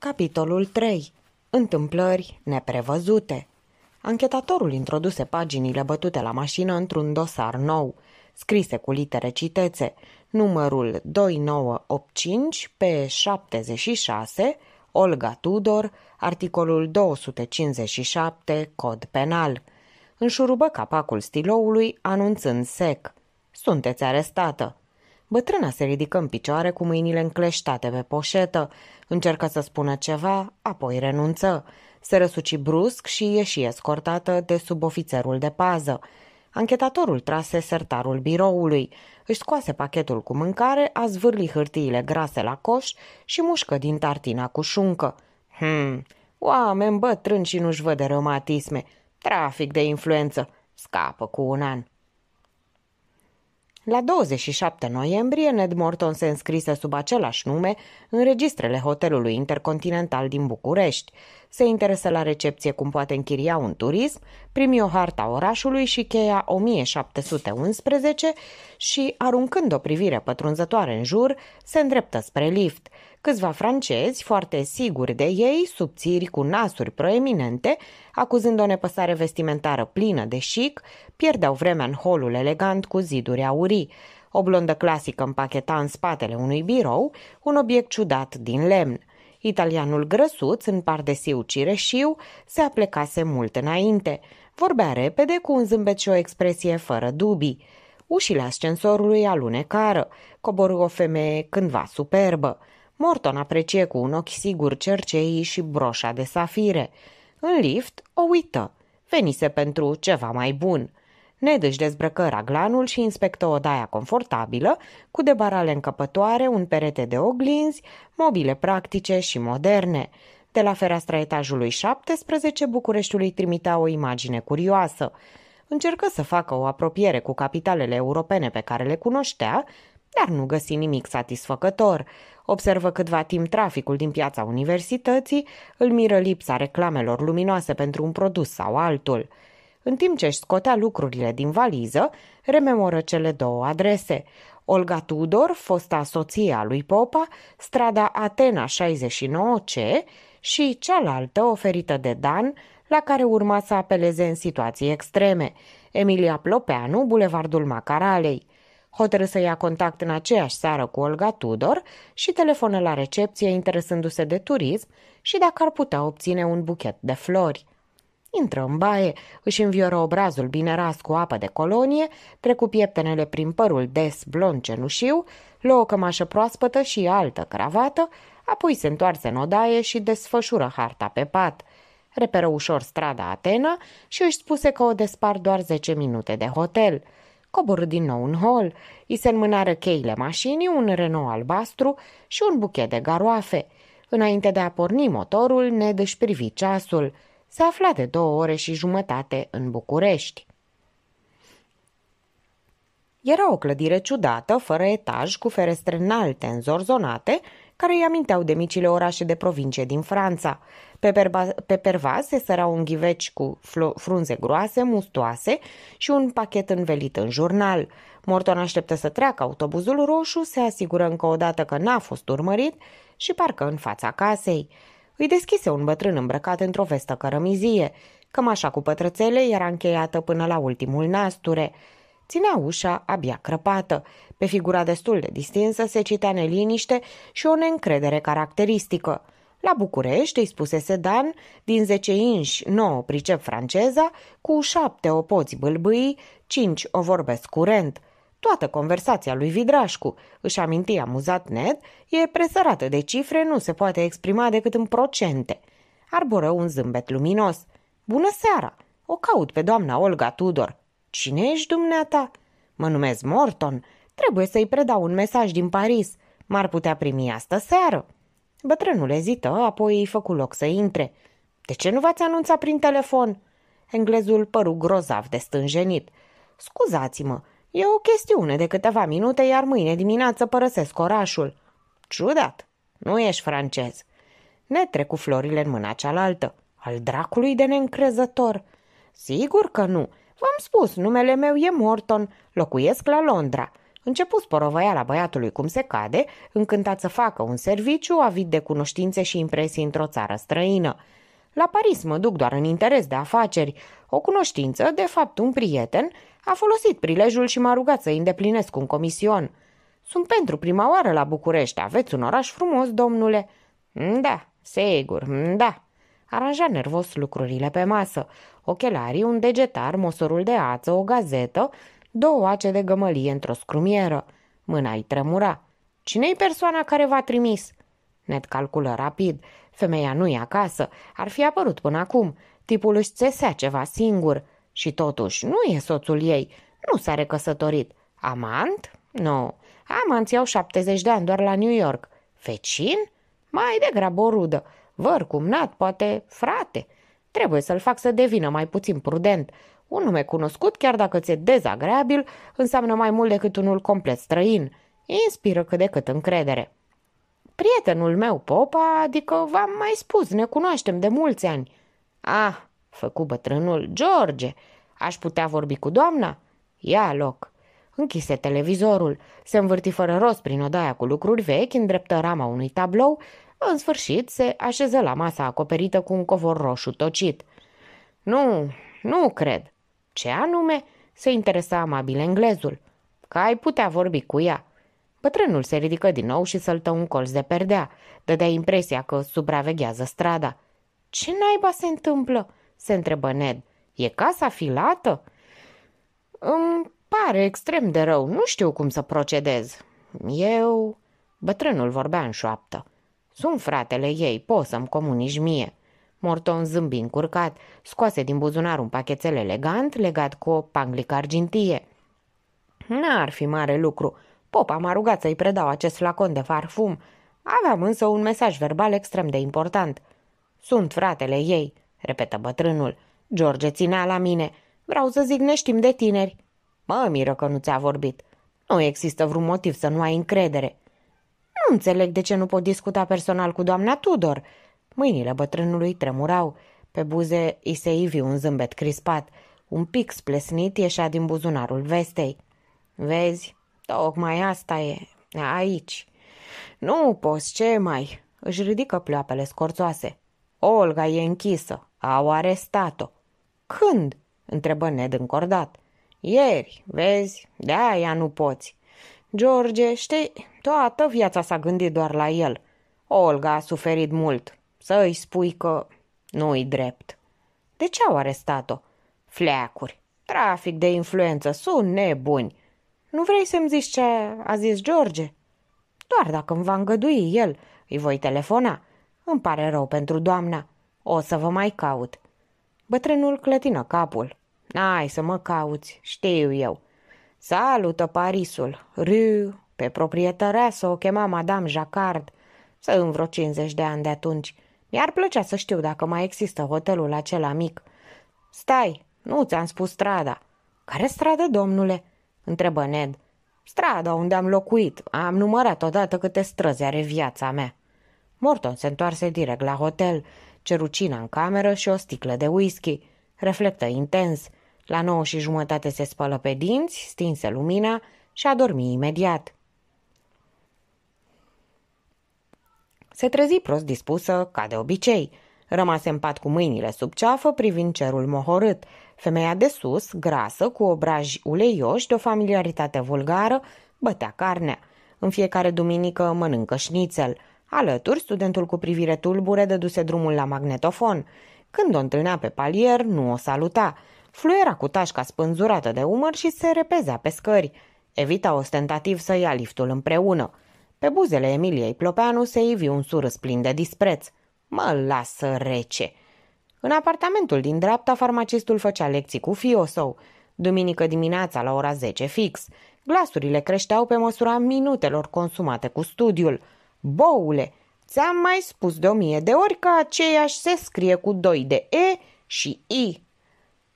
Capitolul 3. Întâmplări neprevăzute. Anchetatorul introduse paginile bătute la mașină într-un dosar nou, scrise cu litere citețe, numărul 2985 pe 76, Olga Tudor, articolul 257, cod penal. Înșurubă capacul stiloului, anunțând sec. Sunteți arestată. Bătrâna se ridică în picioare cu mâinile încleștate pe poșetă, încercă să spună ceva, apoi renunță. Se răsuci brusc și ieși escortată de subofițerul de pază. Anchetatorul trase sertarul biroului, își scoase pachetul cu mâncare, a zvârli hârtiile grase la coș și mușcă din tartina cu șuncă. Hmm, oameni bătrâni și nu-și văd reumatisme, trafic de influență, scapă cu un an. La 27 noiembrie, Ned Morton se înscrise sub același nume în registrele hotelului intercontinental din București. Se interesă la recepție cum poate închiria un turism, primi o harta orașului și cheia 1711 și, aruncând o privire pătrunzătoare în jur, se îndreptă spre lift. Câțiva francezi, foarte siguri de ei, subțiri cu nasuri proeminente, acuzând o nepăsare vestimentară plină de chic, pierdeau vremea în holul elegant cu ziduri aurii. O blondă clasică împacheta în spatele unui birou un obiect ciudat din lemn. Italianul grăsuț, în pardesiu cireșiu, se aplecase mult înainte. Vorbea repede, cu un zâmbet și o expresie fără dubii. Ușile ascensorului alunecară, coborâ o femeie cândva superbă. Morton aprecie cu un ochi sigur cerceii și broșa de safire. În lift o uită. Venise pentru ceva mai bun. Ned își dezbrăcă raglanul și inspectă o daia confortabilă, cu debarale încăpătoare, un perete de oglinzi, mobile practice și moderne. De la fereastra etajului 17, Bucureștiului trimitea o imagine curioasă. Încercă să facă o apropiere cu capitalele europene pe care le cunoștea, dar nu găsi nimic satisfăcător observă câtva timp traficul din piața universității, îl miră lipsa reclamelor luminoase pentru un produs sau altul. În timp ce își scotea lucrurile din valiză, rememoră cele două adrese. Olga Tudor, fosta soție a lui Popa, strada Atena 69C și cealaltă oferită de Dan, la care urma să apeleze în situații extreme. Emilia Plopeanu, Bulevardul Macaralei hotără să ia contact în aceeași seară cu Olga Tudor și telefonă la recepție interesându-se de turism și dacă ar putea obține un buchet de flori. Intră în baie, își învioră obrazul bine ras cu apă de colonie, trecu pieptenele prin părul des blond cenușiu, luă o cămașă proaspătă și altă cravată, apoi se întoarse în odaie și desfășură harta pe pat. Reperă ușor strada Atena și își spuse că o despar doar 10 minute de hotel – coborâ din nou în hol. I se înmânară cheile mașinii, un Renault albastru și un buchet de garoafe. Înainte de a porni motorul, ne privi ceasul. Se afla de două ore și jumătate în București. Era o clădire ciudată, fără etaj, cu ferestre înalte, înzorzonate care îi aminteau de micile orașe de provincie din Franța. Pe, perba- pe pervaz se sărau un ghiveci cu flo, frunze groase, mustoase și un pachet învelit în jurnal. Morton așteptă să treacă autobuzul roșu, se asigură încă o dată că n-a fost urmărit și parcă în fața casei. Îi deschise un bătrân îmbrăcat într-o vestă cărămizie. Cămașa cu pătrățele era încheiată până la ultimul nasture ținea ușa abia crăpată. Pe figura destul de distinsă se citea neliniște și o neîncredere caracteristică. La București îi spusese Dan, din 10 inși 9 pricep franceza, cu 7 o poți bâlbâi, 5 o vorbesc curent. Toată conversația lui Vidrașcu, își aminti amuzat Ned, e presărată de cifre, nu se poate exprima decât în procente. Arboră un zâmbet luminos. Bună seara! O caut pe doamna Olga Tudor. Cine ești dumneata? Mă numesc Morton. Trebuie să-i predau un mesaj din Paris. M-ar putea primi asta seară. Bătrânul ezită, apoi îi făcu loc să intre. De ce nu v-ați anunțat prin telefon? Englezul păru grozav de stânjenit. Scuzați-mă, e o chestiune de câteva minute, iar mâine dimineață părăsesc orașul. Ciudat, nu ești francez. Ne cu florile în mâna cealaltă. Al dracului de neîncrezător. Sigur că nu, V-am spus, numele meu e Morton, locuiesc la Londra. Început la băiatului cum se cade, încântat să facă un serviciu, avid de cunoștințe și impresii într-o țară străină. La Paris mă duc doar în interes de afaceri. O cunoștință, de fapt un prieten, a folosit prilejul și m-a rugat să îndeplinesc un comision. Sunt pentru prima oară la București, aveți un oraș frumos, domnule. Da, sigur, da, Aranja nervos lucrurile pe masă, ochelarii, un degetar, mosorul de ață, o gazetă, două ace de gămălie într-o scrumieră. Mâna îi tremura. Cine-i persoana care v-a trimis? Ned calculă rapid. Femeia nu e acasă, ar fi apărut până acum. Tipul își țesea ceva singur. Și totuși, nu e soțul ei, nu s-a recăsătorit. Amant? Nu. No. Amanți au 70 de ani doar la New York. Vecin? Mai degrabă o rudă văr, cumnat, poate frate. Trebuie să-l fac să devină mai puțin prudent. Un nume cunoscut, chiar dacă ți-e dezagreabil, înseamnă mai mult decât unul complet străin. Inspiră cât de cât încredere. Prietenul meu, Popa, adică v-am mai spus, ne cunoaștem de mulți ani. Ah, făcu bătrânul, George, aș putea vorbi cu doamna? Ia loc. Închise televizorul, se învârti fără rost prin odaia cu lucruri vechi, îndreptă rama unui tablou în sfârșit se așeză la masa acoperită cu un covor roșu tocit. Nu, nu cred. Ce anume? Se interesa amabil englezul. Că ai putea vorbi cu ea. Bătrânul se ridică din nou și săltă un colț de perdea. Dădea impresia că supraveghează strada. Ce naiba se întâmplă?" se întrebă Ned. E casa filată?" Îmi pare extrem de rău. Nu știu cum să procedez." Eu... Bătrânul vorbea în șoaptă. Sunt fratele ei, poți să-mi comunici mie. Morton zâmbi încurcat, scoase din buzunar un pachetel elegant legat cu o panglică argintie. N-ar fi mare lucru. Popa m-a rugat să-i predau acest flacon de farfum. Aveam însă un mesaj verbal extrem de important. Sunt fratele ei, repetă bătrânul. George ținea la mine. Vreau să zic neștim de tineri. Mă miră că nu ți-a vorbit. Nu există vreun motiv să nu ai încredere. Nu înțeleg de ce nu pot discuta personal cu doamna Tudor. Mâinile bătrânului tremurau. Pe buze îi se ivi un zâmbet crispat. Un pic splesnit ieșea din buzunarul vestei. Vezi, tocmai asta e. Aici. Nu poți, ce mai? Își ridică pleoapele scorțoase. Olga e închisă. Au arestat-o. Când? întrebă Ned încordat. Ieri, vezi, de-aia nu poți. George, știi, toată viața s-a gândit doar la el. Olga a suferit mult. Să îi spui că nu-i drept. De ce au arestat-o? Fleacuri, trafic de influență, sunt nebuni. Nu vrei să-mi zici ce a zis George? Doar dacă îmi va îngădui el, îi voi telefona. Îmi pare rău pentru doamna. O să vă mai caut. Bătrânul clătină capul. N-ai să mă cauți, știu eu. Salută Parisul! Râu! Pe să o chema Madame Jacquard. Să în vreo 50 de ani de atunci. Mi-ar plăcea să știu dacă mai există hotelul acela mic. Stai, nu ți-am spus strada. Care stradă, domnule? Întrebă Ned. Strada unde am locuit. Am numărat odată câte străzi are viața mea. Morton se întoarse direct la hotel, cerucina în cameră și o sticlă de whisky. Reflectă intens. La nouă și jumătate se spălă pe dinți, stinse lumina și a dormit imediat. Se trezi prost dispusă, ca de obicei. Rămase în pat cu mâinile sub ceafă, privind cerul mohorât. Femeia de sus, grasă, cu obraji uleioși, de o familiaritate vulgară, bătea carnea. În fiecare duminică mănâncă șnițel. Alături, studentul cu privire tulbure dăduse drumul la magnetofon. Când o întâlnea pe palier, nu o saluta. Fluiera cu tașca spânzurată de umăr și se repezea pe scări. Evita ostentativ să ia liftul împreună. Pe buzele Emiliei Plopeanu se ivi un surâs plin de dispreț. Mă lasă rece! În apartamentul din dreapta, farmacistul făcea lecții cu fio său. Duminică dimineața la ora 10 fix. Glasurile creșteau pe măsura minutelor consumate cu studiul. Boule, ți-am mai spus de o mie de ori că aceeași se scrie cu doi de E și I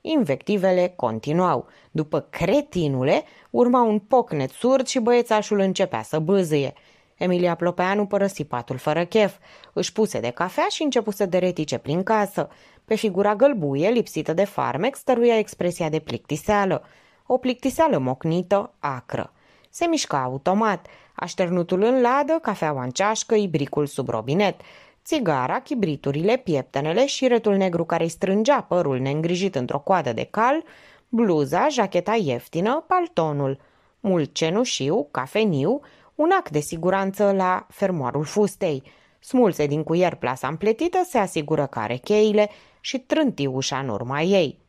Invectivele continuau. După cretinule, urma un pocnet surd și băiețașul începea să bâzâie. Emilia Plopeanu părăsi patul fără chef, își puse de cafea și începu să deretice prin casă. Pe figura gălbuie, lipsită de farmec, stăruia expresia de plictiseală. O plictiseală mocnită, acră. Se mișca automat, așternutul în ladă, cafeaua în ceașcă, ibricul sub robinet – țigara, chibriturile, pieptenele, retul negru care îi strângea părul neîngrijit într-o coadă de cal, bluza, jacheta ieftină, paltonul, mult cenușiu, cafeniu, un ac de siguranță la fermoarul fustei. Smulse din cuier plasa împletită, se asigură că are cheile și trânti ușa în urma ei.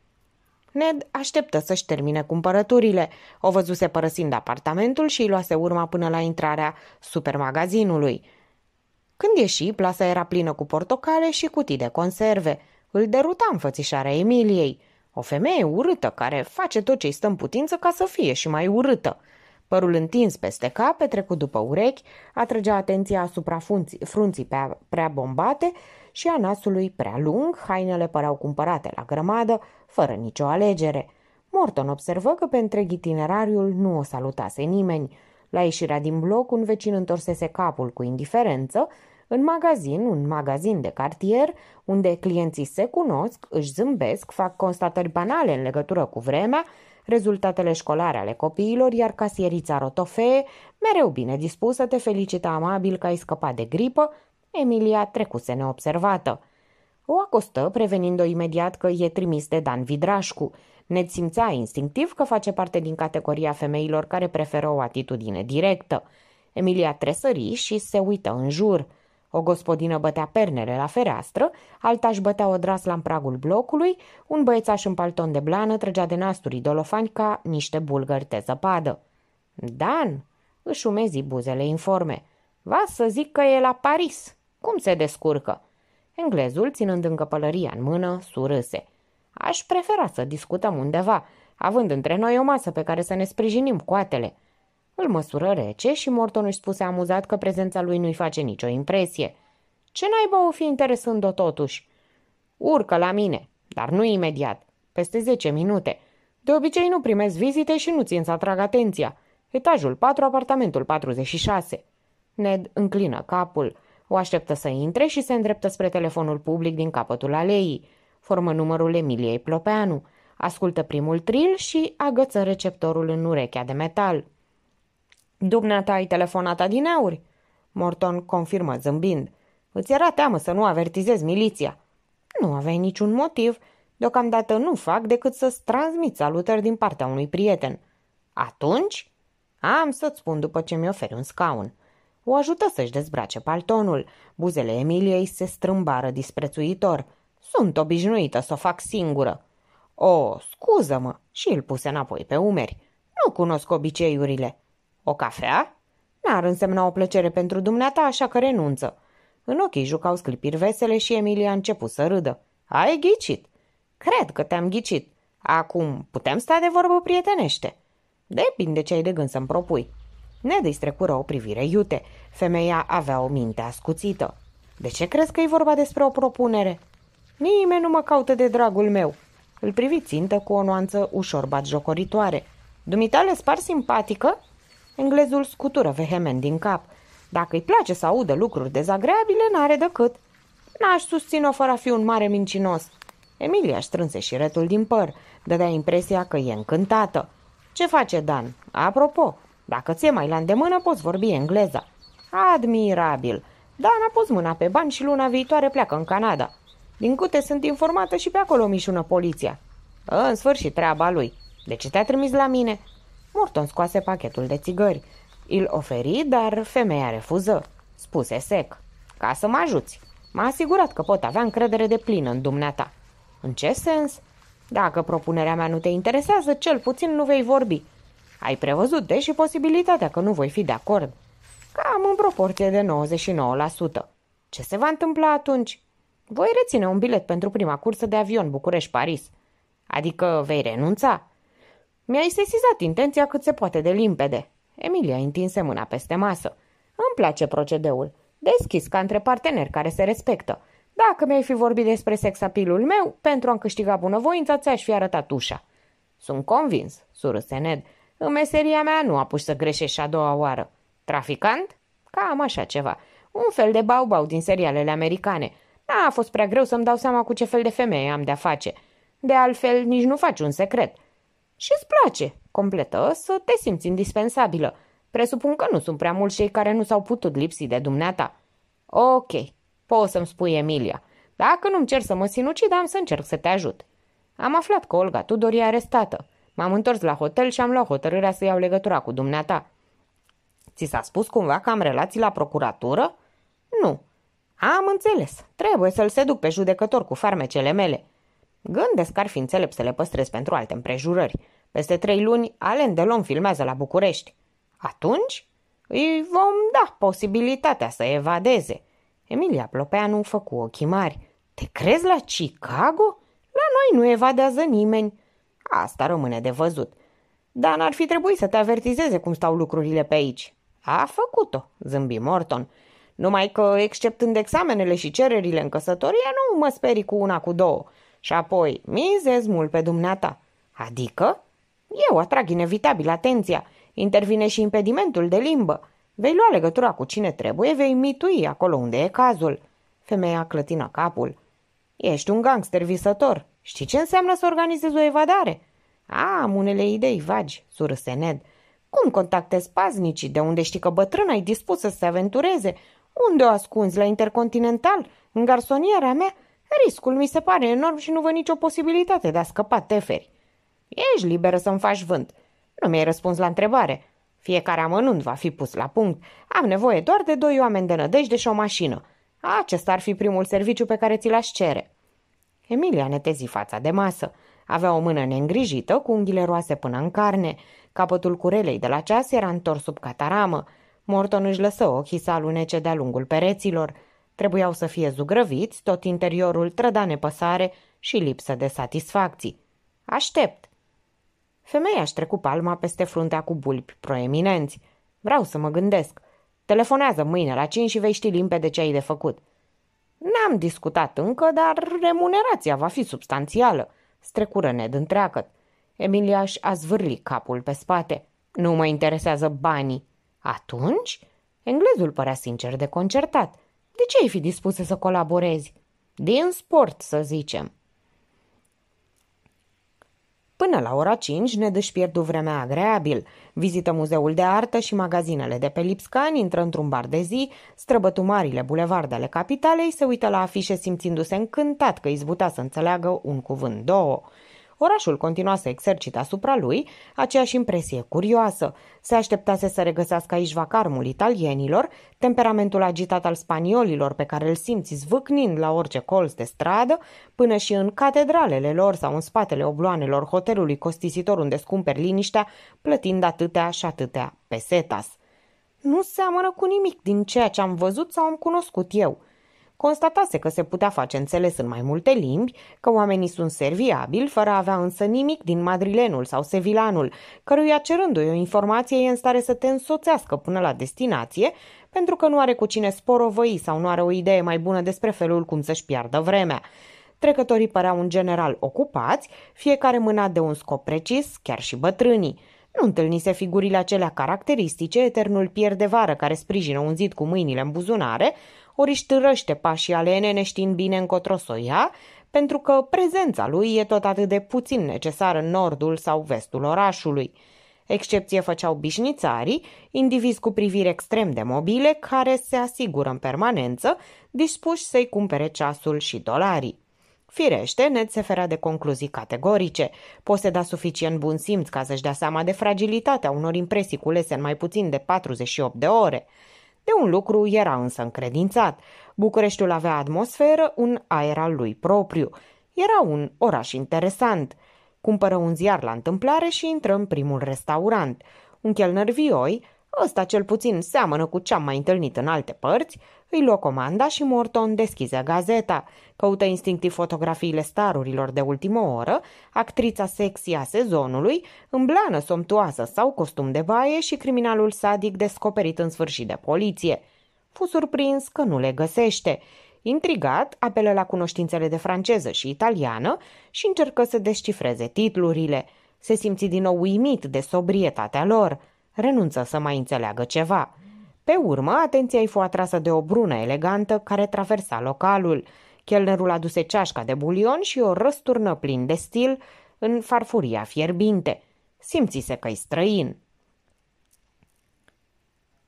Ned așteptă să-și termine cumpărăturile. O văzuse părăsind apartamentul și îi luase urma până la intrarea supermagazinului. Când ieși, plasa era plină cu portocale și cutii de conserve. Îl deruta înfățișarea Emiliei. O femeie urâtă care face tot ce-i stă în putință ca să fie și mai urâtă. Părul întins peste cap, petrecut după urechi, atrăgea atenția asupra funții, frunții prea, prea bombate și a nasului prea lung, hainele păreau cumpărate la grămadă, fără nicio alegere. Morton observă că pe întreg itinerariul nu o salutase nimeni. La ieșirea din bloc, un vecin întorsese capul cu indiferență, în magazin, un magazin de cartier, unde clienții se cunosc, își zâmbesc, fac constatări banale în legătură cu vremea, rezultatele școlare ale copiilor, iar casierița rotofee, mereu bine dispusă, te felicită amabil că ai scăpat de gripă, Emilia trecuse neobservată. O acostă, prevenind-o imediat că e trimis de Dan Vidrașcu – Ned simțea instinctiv că face parte din categoria femeilor care preferă o atitudine directă. Emilia tresări și se uită în jur. O gospodină bătea pernele la fereastră, alta își bătea odras la în pragul blocului, un băiețaș în palton de blană trăgea de nasturii dolofani ca niște bulgări de zăpadă. Dan!" își umezi buzele informe. Va să zic că e la Paris. Cum se descurcă?" Englezul, ținând pălăria în mână, surâse. Aș prefera să discutăm undeva, având între noi o masă pe care să ne sprijinim coatele. Îl măsură rece și Morton își spuse amuzat că prezența lui nu-i face nicio impresie. Ce naiba o fi interesând-o totuși? Urcă la mine, dar nu imediat, peste zece minute. De obicei nu primesc vizite și nu țin să atrag atenția. Etajul 4, apartamentul 46. Ned înclină capul. O așteptă să intre și se îndreptă spre telefonul public din capătul aleii formă numărul Emiliei Plopeanu, ascultă primul tril și agăță receptorul în urechea de metal. Dumneata ai telefonat auri? Morton confirmă zâmbind. Îți era teamă să nu avertizezi miliția." Nu aveai niciun motiv. Deocamdată nu fac decât să-ți transmit salutări din partea unui prieten." Atunci?" Am să-ți spun după ce mi oferi un scaun." O ajută să-și dezbrace paltonul. Buzele Emiliei se strâmbară disprețuitor. Sunt obișnuită să o fac singură. O, scuză-mă, și îl puse înapoi pe umeri. Nu cunosc obiceiurile. O cafea? N-ar însemna o plăcere pentru dumneata, așa că renunță. În ochii jucau sclipiri vesele și Emilia a început să râdă. Ai ghicit! Cred că te-am ghicit. Acum putem sta de vorbă prietenește. Depinde ce ai de gând să-mi propui. Ne distrecură o privire iute. Femeia avea o minte ascuțită. De ce crezi că e vorba despre o propunere? Nimeni nu mă caută de dragul meu. Îl privi țintă cu o nuanță ușor jocoritoare. Dumitale spar simpatică? Englezul scutură vehement din cap. Dacă îi place să audă lucruri dezagreabile, n-are decât. N-aș susține-o fără a fi un mare mincinos. Emilia strânse și retul din păr. Dădea impresia că e încântată. Ce face Dan? Apropo, dacă ți-e mai la îndemână, poți vorbi engleza. Admirabil! Dan a pus mâna pe bani și luna viitoare pleacă în Canada. Din câte sunt informată și pe acolo mișună poliția. Ă, în sfârșit, treaba lui. De ce te-a trimis la mine? Morton scoase pachetul de țigări. Îl oferi, dar femeia refuză. Spuse sec. Ca să mă ajuți. M-a asigurat că pot avea încredere de plină în dumneata. În ce sens? Dacă propunerea mea nu te interesează, cel puțin nu vei vorbi. Ai prevăzut, deși, posibilitatea că nu voi fi de acord. Cam în proporție de 99%. Ce se va întâmpla atunci? Voi reține un bilet pentru prima cursă de avion București-Paris. Adică vei renunța? Mi-ai sesizat intenția cât se poate de limpede. Emilia întinse mâna peste masă. Îmi place procedeul. Deschis ca între parteneri care se respectă. Dacă mi-ai fi vorbit despre sexapilul meu, pentru a-mi câștiga bunăvoința, ți-aș fi arătat ușa. Sunt convins, surâse Ned. În meseria mea nu apuci să greșești a doua oară. Traficant? Cam așa ceva. Un fel de baubau din serialele americane – N-a da, fost prea greu să-mi dau seama cu ce fel de femeie am de-a face. De altfel, nici nu faci un secret. Și îți place, completă, să te simți indispensabilă. Presupun că nu sunt prea mulți cei care nu s-au putut lipsi de dumneata. Ok, poți să-mi spui Emilia. Dacă nu-mi cer să mă sinucid, am să încerc să te ajut. Am aflat că Olga Tudor e arestată. M-am întors la hotel și am luat hotărârea să iau legătura cu dumneata. Ți s-a spus cumva că am relații la procuratură? Nu. Am înțeles. Trebuie să-l seduc pe judecător cu farmecele mele. Gândesc că ar fi înțelep să le păstrez pentru alte împrejurări. Peste trei luni, Alen Delon filmează la București. Atunci îi vom da posibilitatea să evadeze. Emilia Plopeanu făcu ochii mari. Te crezi la Chicago? La noi nu evadează nimeni. Asta rămâne de văzut. Dar n-ar fi trebuit să te avertizeze cum stau lucrurile pe aici. A făcut-o, zâmbi Morton. Numai că, exceptând examenele și cererile în căsătorie, nu mă sperii cu una, cu două. Și apoi, mizez mult pe dumneata. Adică? Eu atrag inevitabil atenția. Intervine și impedimentul de limbă. Vei lua legătura cu cine trebuie, vei mitui acolo unde e cazul. Femeia clătină capul. Ești un gangster visător. Știi ce înseamnă să organizezi o evadare? A, am unele idei vagi, surâse Ned. Cum contactezi paznicii? De unde știi că bătrâna e dispusă să se aventureze? Unde o ascunzi? La Intercontinental? În garsoniera mea? Riscul mi se pare enorm și nu văd nicio posibilitate de a scăpa teferi. Ești liberă să-mi faci vânt. Nu mi-ai răspuns la întrebare. Fiecare amănunt va fi pus la punct. Am nevoie doar de doi oameni de nădejde și o mașină. Acesta ar fi primul serviciu pe care ți l-aș cere. Emilia netezi fața de masă. Avea o mână neîngrijită, cu unghiile roase până în carne. Capătul curelei de la ceas era întors sub cataramă. Morton își lăsă ochii să alunece de-a lungul pereților. Trebuiau să fie zugrăviți, tot interiorul trăda nepăsare și lipsă de satisfacții. Aștept! Femeia își trecu palma peste fruntea cu bulbi proeminenți. Vreau să mă gândesc. Telefonează mâine la cinci și vei ști limpede ce ai de făcut. N-am discutat încă, dar remunerația va fi substanțială, strecură Ned întreagăt. Emilia își a zvârlit capul pe spate. Nu mă interesează banii, atunci, englezul părea sincer de concertat. De ce ai fi dispusă să colaborezi? Din sport, să zicem. Până la ora 5 ne pierdu vremea agreabil. Vizită muzeul de artă și magazinele de pe Lipscani, intră într-un bar de zi, străbătu marile bulevardele capitalei, se uită la afișe simțindu-se încântat că izbuta să înțeleagă un cuvânt două. Orașul continua să exercite asupra lui aceeași impresie curioasă. Se așteptase să regăsească aici vacarmul italienilor, temperamentul agitat al spaniolilor pe care îl simți zvâcnind la orice colț de stradă, până și în catedralele lor sau în spatele obloanelor hotelului costisitor unde scumperi liniștea, plătind atâtea și atâtea pesetas. Nu seamănă cu nimic din ceea ce am văzut sau am cunoscut eu – Constatase că se putea face înțeles în mai multe limbi, că oamenii sunt serviabili, fără a avea însă nimic din madrilenul sau sevilanul, căruia cerându-i o informație e în stare să te însoțească până la destinație, pentru că nu are cu cine sporovăi sau nu are o idee mai bună despre felul cum să-și piardă vremea. Trecătorii păreau în general ocupați, fiecare mâna de un scop precis, chiar și bătrânii. Nu întâlnise figurile acelea caracteristice, eternul vară care sprijină un zid cu mâinile în buzunare, ori își târăște pașii alene neștiind bine încotro să ia, pentru că prezența lui e tot atât de puțin necesară în nordul sau vestul orașului. Excepție făceau bișnițarii, indivizi cu priviri extrem de mobile, care se asigură în permanență, dispuși să-i cumpere ceasul și dolarii. Firește, Ned se ferea de concluzii categorice. Poseda suficient bun simț ca să-și dea seama de fragilitatea unor impresii culese în mai puțin de 48 de ore – de un lucru era însă încredințat. Bucureștiul avea atmosferă, un aer al lui propriu. Era un oraș interesant. Cumpără un ziar la întâmplare și intră în primul restaurant. Un chelner vioi, ăsta cel puțin seamănă cu ce am mai întâlnit în alte părți, îi luă comanda și Morton deschise gazeta. Căută instinctiv fotografiile starurilor de ultimă oră, actrița sexy a sezonului, îmblană somtoasă sau costum de baie și criminalul sadic descoperit în sfârșit de poliție. Fu surprins că nu le găsește. Intrigat, apelă la cunoștințele de franceză și italiană și încercă să descifreze titlurile. Se simți din nou uimit de sobrietatea lor. Renunță să mai înțeleagă ceva. Pe urmă, atenția îi fu atrasă de o brună elegantă care traversa localul. Chelnerul aduse ceașca de bulion și o răsturnă plin de stil în farfuria fierbinte. Simțise că-i străin.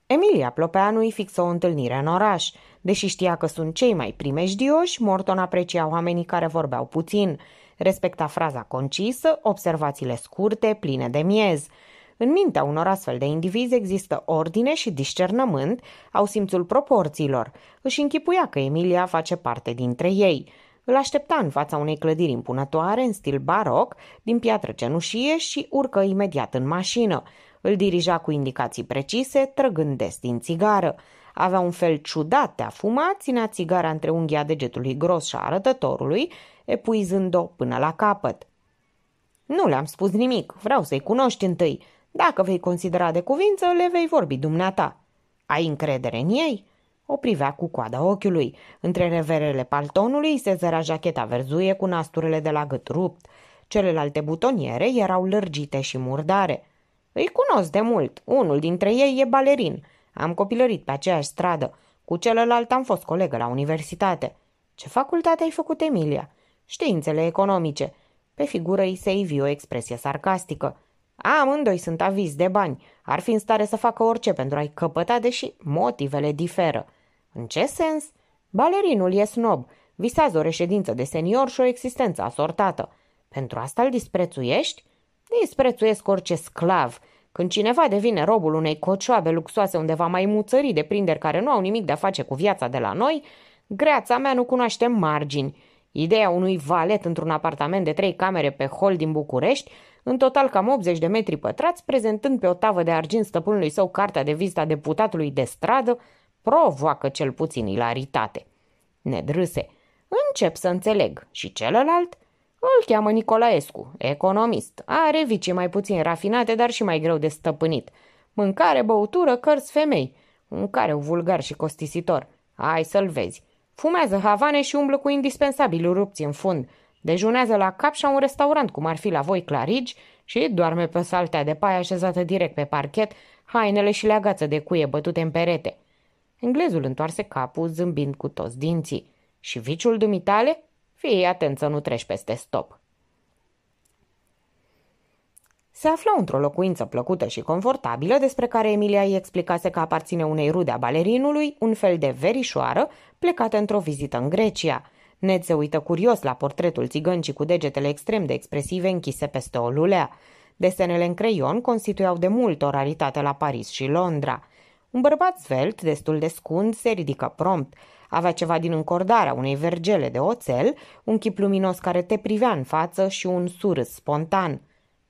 Emilia Plopeanu îi fixă o întâlnire în oraș. Deși știa că sunt cei mai primejdioși, Morton aprecia oamenii care vorbeau puțin. Respecta fraza concisă, observațiile scurte, pline de miez – în mintea unor astfel de indivizi există ordine și discernământ, au simțul proporțiilor. Își închipuia că Emilia face parte dintre ei. Îl aștepta în fața unei clădiri impunătoare în stil baroc, din piatră cenușie și urcă imediat în mașină. Îl dirija cu indicații precise, trăgând des din țigară. Avea un fel ciudat de a fuma, ținea țigara între unghia degetului gros și a arătătorului, epuizând-o până la capăt. Nu le-am spus nimic, vreau să-i cunoști întâi, dacă vei considera de cuvință, le vei vorbi dumneata. Ai încredere în ei?" O privea cu coada ochiului. Între reverele paltonului se zăra jacheta verzuie cu nasturile de la gât rupt. Celelalte butoniere erau lărgite și murdare. Îi cunosc de mult. Unul dintre ei e balerin. Am copilărit pe aceeași stradă. Cu celălalt am fost colegă la universitate. Ce facultate ai făcut, Emilia? Științele economice. Pe figură îi se ivi o expresie sarcastică. Amândoi sunt aviz de bani, ar fi în stare să facă orice pentru a-i căpăta, deși motivele diferă. În ce sens? Balerinul e snob, visează o reședință de senior și o existență asortată. Pentru asta îl disprețuiești? Disprețuiesc orice sclav. Când cineva devine robul unei cocioabe luxoase undeva mai muțării de prinderi care nu au nimic de a face cu viața de la noi, greața mea nu cunoaște margini. Ideea unui valet într-un apartament de trei camere pe hol din București în total cam 80 de metri pătrați, prezentând pe o tavă de argint stăpânului său cartea de vizită a deputatului de stradă, provoacă cel puțin ilaritate. Nedrâse, încep să înțeleg și celălalt îl cheamă Nicolaescu, economist. Are vicii mai puțin rafinate, dar și mai greu de stăpânit. Mâncare, băutură, cărți, femei. Un care vulgar și costisitor. Hai să-l vezi. Fumează havane și umblă cu indispensabil rupți în fund – Dejunează la și un restaurant, cum ar fi la voi Clarigi, și doarme pe saltea de paie așezată direct pe parchet, hainele și leagață de cuie bătute în perete. Englezul întoarse capul, zâmbind cu toți dinții. Și viciul dumitale? Fii atent să nu treci peste stop. Se afla într-o locuință plăcută și confortabilă despre care Emilia îi explicase că aparține unei rude a balerinului, un fel de verișoară, plecată într-o vizită în Grecia – Ned se uită curios la portretul țigăncii cu degetele extrem de expresive închise peste o lulea. Desenele în creion constituiau de mult o raritate la Paris și Londra. Un bărbat svelt, destul de scund, se ridică prompt. Avea ceva din încordarea unei vergele de oțel, un chip luminos care te privea în față și un surâs spontan.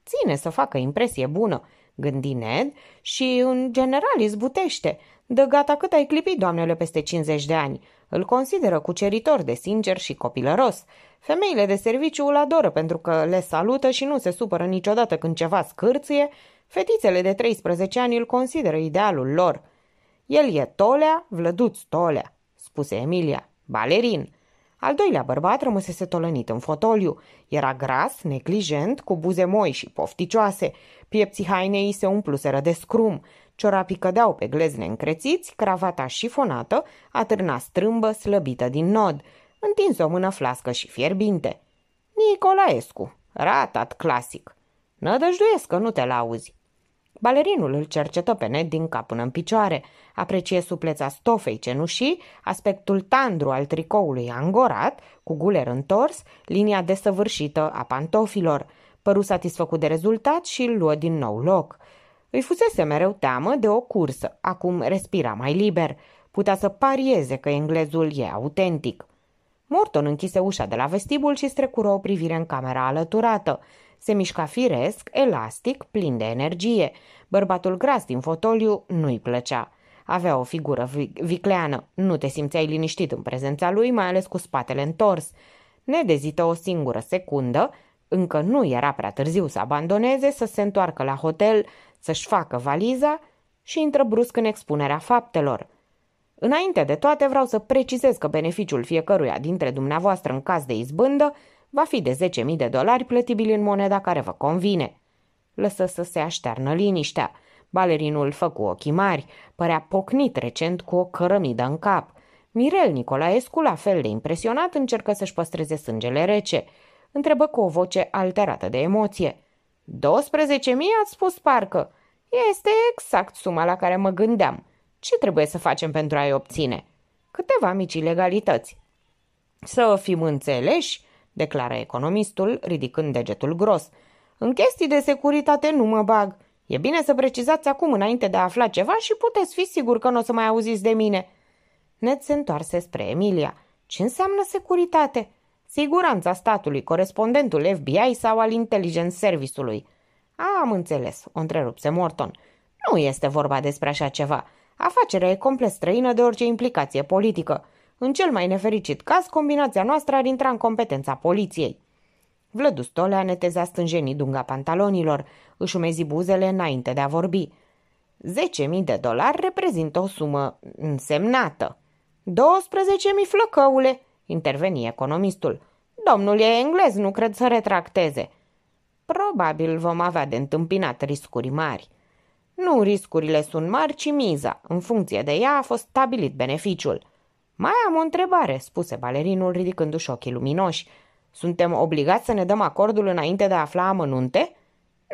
Ține să facă impresie bună, gândi Ned, și în general izbutește. Dă gata cât ai clipit, doamnele, peste 50 de ani. Îl consideră cuceritor de sincer și copilăros. Femeile de serviciu îl adoră pentru că le salută și nu se supără niciodată când ceva scârție. Fetițele de 13 ani îl consideră idealul lor. El e Tolea, Vlăduț Tolea, spuse Emilia, balerin. Al doilea bărbat rămăsese tolănit în fotoliu. Era gras, neglijent, cu buze moi și pofticioase. Piepții hainei se umpluseră de scrum. Ciorapii cădeau pe glezne încrețiți, cravata șifonată, atârna strâmbă, slăbită din nod, întins o mână flască și fierbinte. Nicolaescu, ratat clasic. Nădăjduiesc că nu te lauzi. Balerinul îl cercetă pe net din cap până în picioare, aprecie supleța stofei cenușii, aspectul tandru al tricoului angorat, cu guler întors, linia desăvârșită a pantofilor. Păru satisfăcut de rezultat și îl luă din nou loc – îi fusese mereu teamă de o cursă, acum respira mai liber. Putea să parieze că englezul e autentic. Morton închise ușa de la vestibul și strecură o privire în camera alăturată. Se mișca firesc, elastic, plin de energie. Bărbatul gras din fotoliu nu-i plăcea. Avea o figură vicleană. Nu te simțeai liniștit în prezența lui, mai ales cu spatele întors. Nedezită o singură secundă, încă nu era prea târziu să abandoneze, să se întoarcă la hotel, să-și facă valiza și intră brusc în expunerea faptelor. Înainte de toate, vreau să precizez că beneficiul fiecăruia dintre dumneavoastră în caz de izbândă va fi de 10.000 de dolari plătibili în moneda care vă convine. Lăsă să se aștearnă liniștea. Balerinul făcu ochii mari, părea pocnit recent cu o cărămidă în cap. Mirel Nicolaescu, la fel de impresionat, încercă să-și păstreze sângele rece. Întrebă cu o voce alterată de emoție. 12 mii ați spus parcă. Este exact suma la care mă gândeam. Ce trebuie să facem pentru a-i obține? Câteva mici ilegalități. Să fim înțeleși, declară economistul, ridicând degetul gros. În chestii de securitate nu mă bag. E bine să precizați acum înainte de a afla ceva și puteți fi sigur că nu o să mai auziți de mine. Ned se întoarse spre Emilia. Ce înseamnă securitate? Siguranța statului, corespondentul FBI sau al Intelligence Service-ului. Am înțeles, o întrerupse Morton. Nu este vorba despre așa ceva. Afacerea e complet străină de orice implicație politică. În cel mai nefericit caz, combinația noastră ar intra în competența poliției. Vlădu Stolea stânjenii dunga pantalonilor, își umezi buzele înainte de a vorbi. Zece mii de dolari reprezintă o sumă însemnată. 12.000 flăcăule, interveni economistul. Domnul e englez, nu cred să retracteze. Probabil vom avea de întâmpinat riscuri mari. Nu riscurile sunt mari, ci miza. În funcție de ea a fost stabilit beneficiul. Mai am o întrebare, spuse balerinul ridicându-și ochii luminoși. Suntem obligați să ne dăm acordul înainte de a afla amănunte?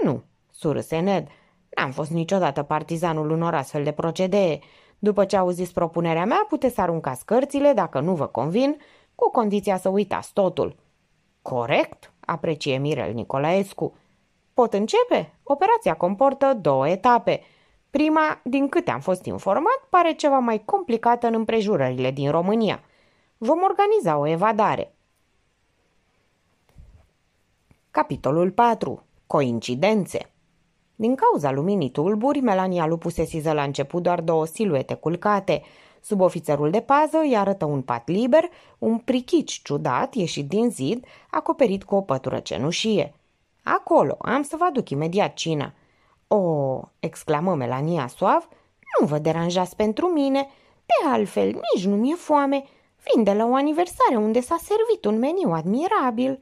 Nu, surâse Ned. N-am fost niciodată partizanul unor astfel de procedee. După ce auziți propunerea mea, puteți aruncați cărțile, dacă nu vă convin, cu condiția să uitați totul. Corect, aprecie Mirel Nicolaescu. Pot începe? Operația comportă două etape. Prima, din câte am fost informat, pare ceva mai complicată în împrejurările din România. Vom organiza o evadare. Capitolul 4. Coincidențe Din cauza luminii tulburi, Melania Lupu sesiză la început doar două siluete culcate – Subofițerul de pază îi arătă un pat liber, un prichici ciudat ieșit din zid, acoperit cu o pătură cenușie. Acolo, am să vă aduc imediat cina. O, exclamă Melania suav, nu vă deranjați pentru mine, de altfel nici nu mi-e foame, vin de la o aniversare unde s-a servit un meniu admirabil.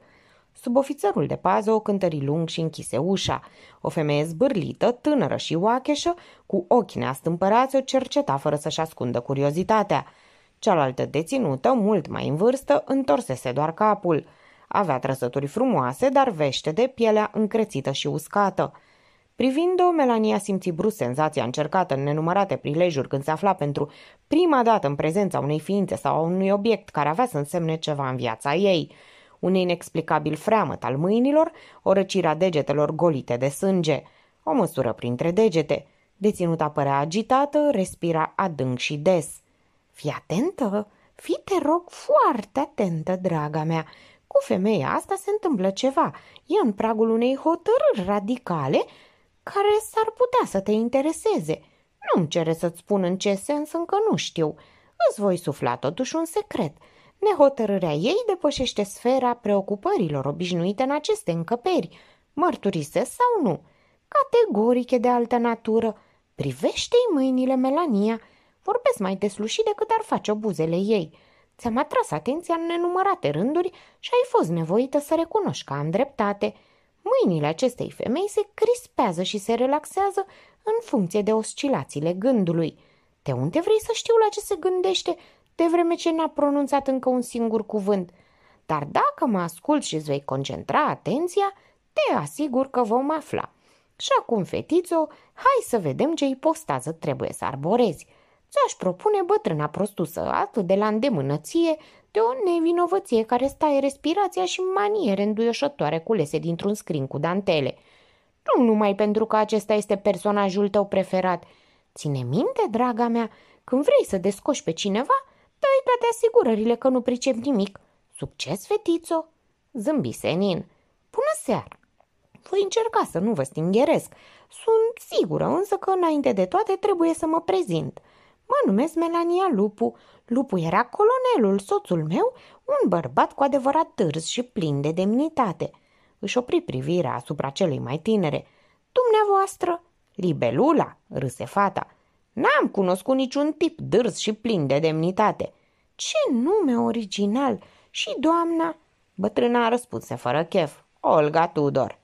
Subofițerul de pază o cântări lung și închise ușa. O femeie zbârlită, tânără și oacheșă, cu ochi neastâmpărați, o cerceta fără să-și ascundă curiozitatea. Cealaltă deținută, mult mai în vârstă, întorsese doar capul. Avea trăsături frumoase, dar vește de pielea încrețită și uscată. Privind-o, Melania simți brusc senzația încercată în nenumărate prilejuri când se afla pentru prima dată în prezența unei ființe sau a unui obiect care avea să însemne ceva în viața ei – un inexplicabil freamăt al mâinilor, o răcire a degetelor golite de sânge, o măsură printre degete. Deținuta părea agitată, respira adânc și des. Fii atentă, fii te rog foarte atentă, draga mea. Cu femeia asta se întâmplă ceva. E în pragul unei hotărâri radicale care s-ar putea să te intereseze. Nu-mi cere să-ți spun în ce sens încă nu știu. Îți voi sufla totuși un secret – Nehotărârea ei depășește sfera preocupărilor obișnuite în aceste încăperi, mărturise sau nu, categorice de altă natură. Privește-i mâinile, Melania, vorbesc mai deslușit decât ar face obuzele ei. Ți-am atras atenția în nenumărate rânduri și ai fost nevoită să recunoști că am dreptate. Mâinile acestei femei se crispează și se relaxează în funcție de oscilațiile gândului. De unde vrei să știu la ce se gândește de vreme ce n-a pronunțat încă un singur cuvânt. Dar dacă mă ascult și îți vei concentra atenția, te asigur că vom afla. Și acum, fetițo, hai să vedem ce ipostază trebuie să arborezi. Ți-aș propune bătrâna prostusă, atât de la îndemânăție, de o nevinovăție care staie respirația și maniere înduioșătoare culese dintr-un scrin cu dantele. Nu numai pentru că acesta este personajul tău preferat. Ține minte, draga mea, când vrei să descoși pe cineva, Dai toate asigurările că nu pricep nimic. Succes, fetițo! Zâmbi Senin. Bună seara! Voi încerca să nu vă stingheresc. Sunt sigură însă că înainte de toate trebuie să mă prezint. Mă numesc Melania Lupu. Lupu era colonelul, soțul meu, un bărbat cu adevărat târz și plin de demnitate. Își opri privirea asupra celui mai tinere. Dumneavoastră, Libelula, râse fata, N-am cunoscut niciun tip dârz și plin de demnitate. Ce nume original! Și doamna... Bătrâna răspuns fără chef. Olga Tudor.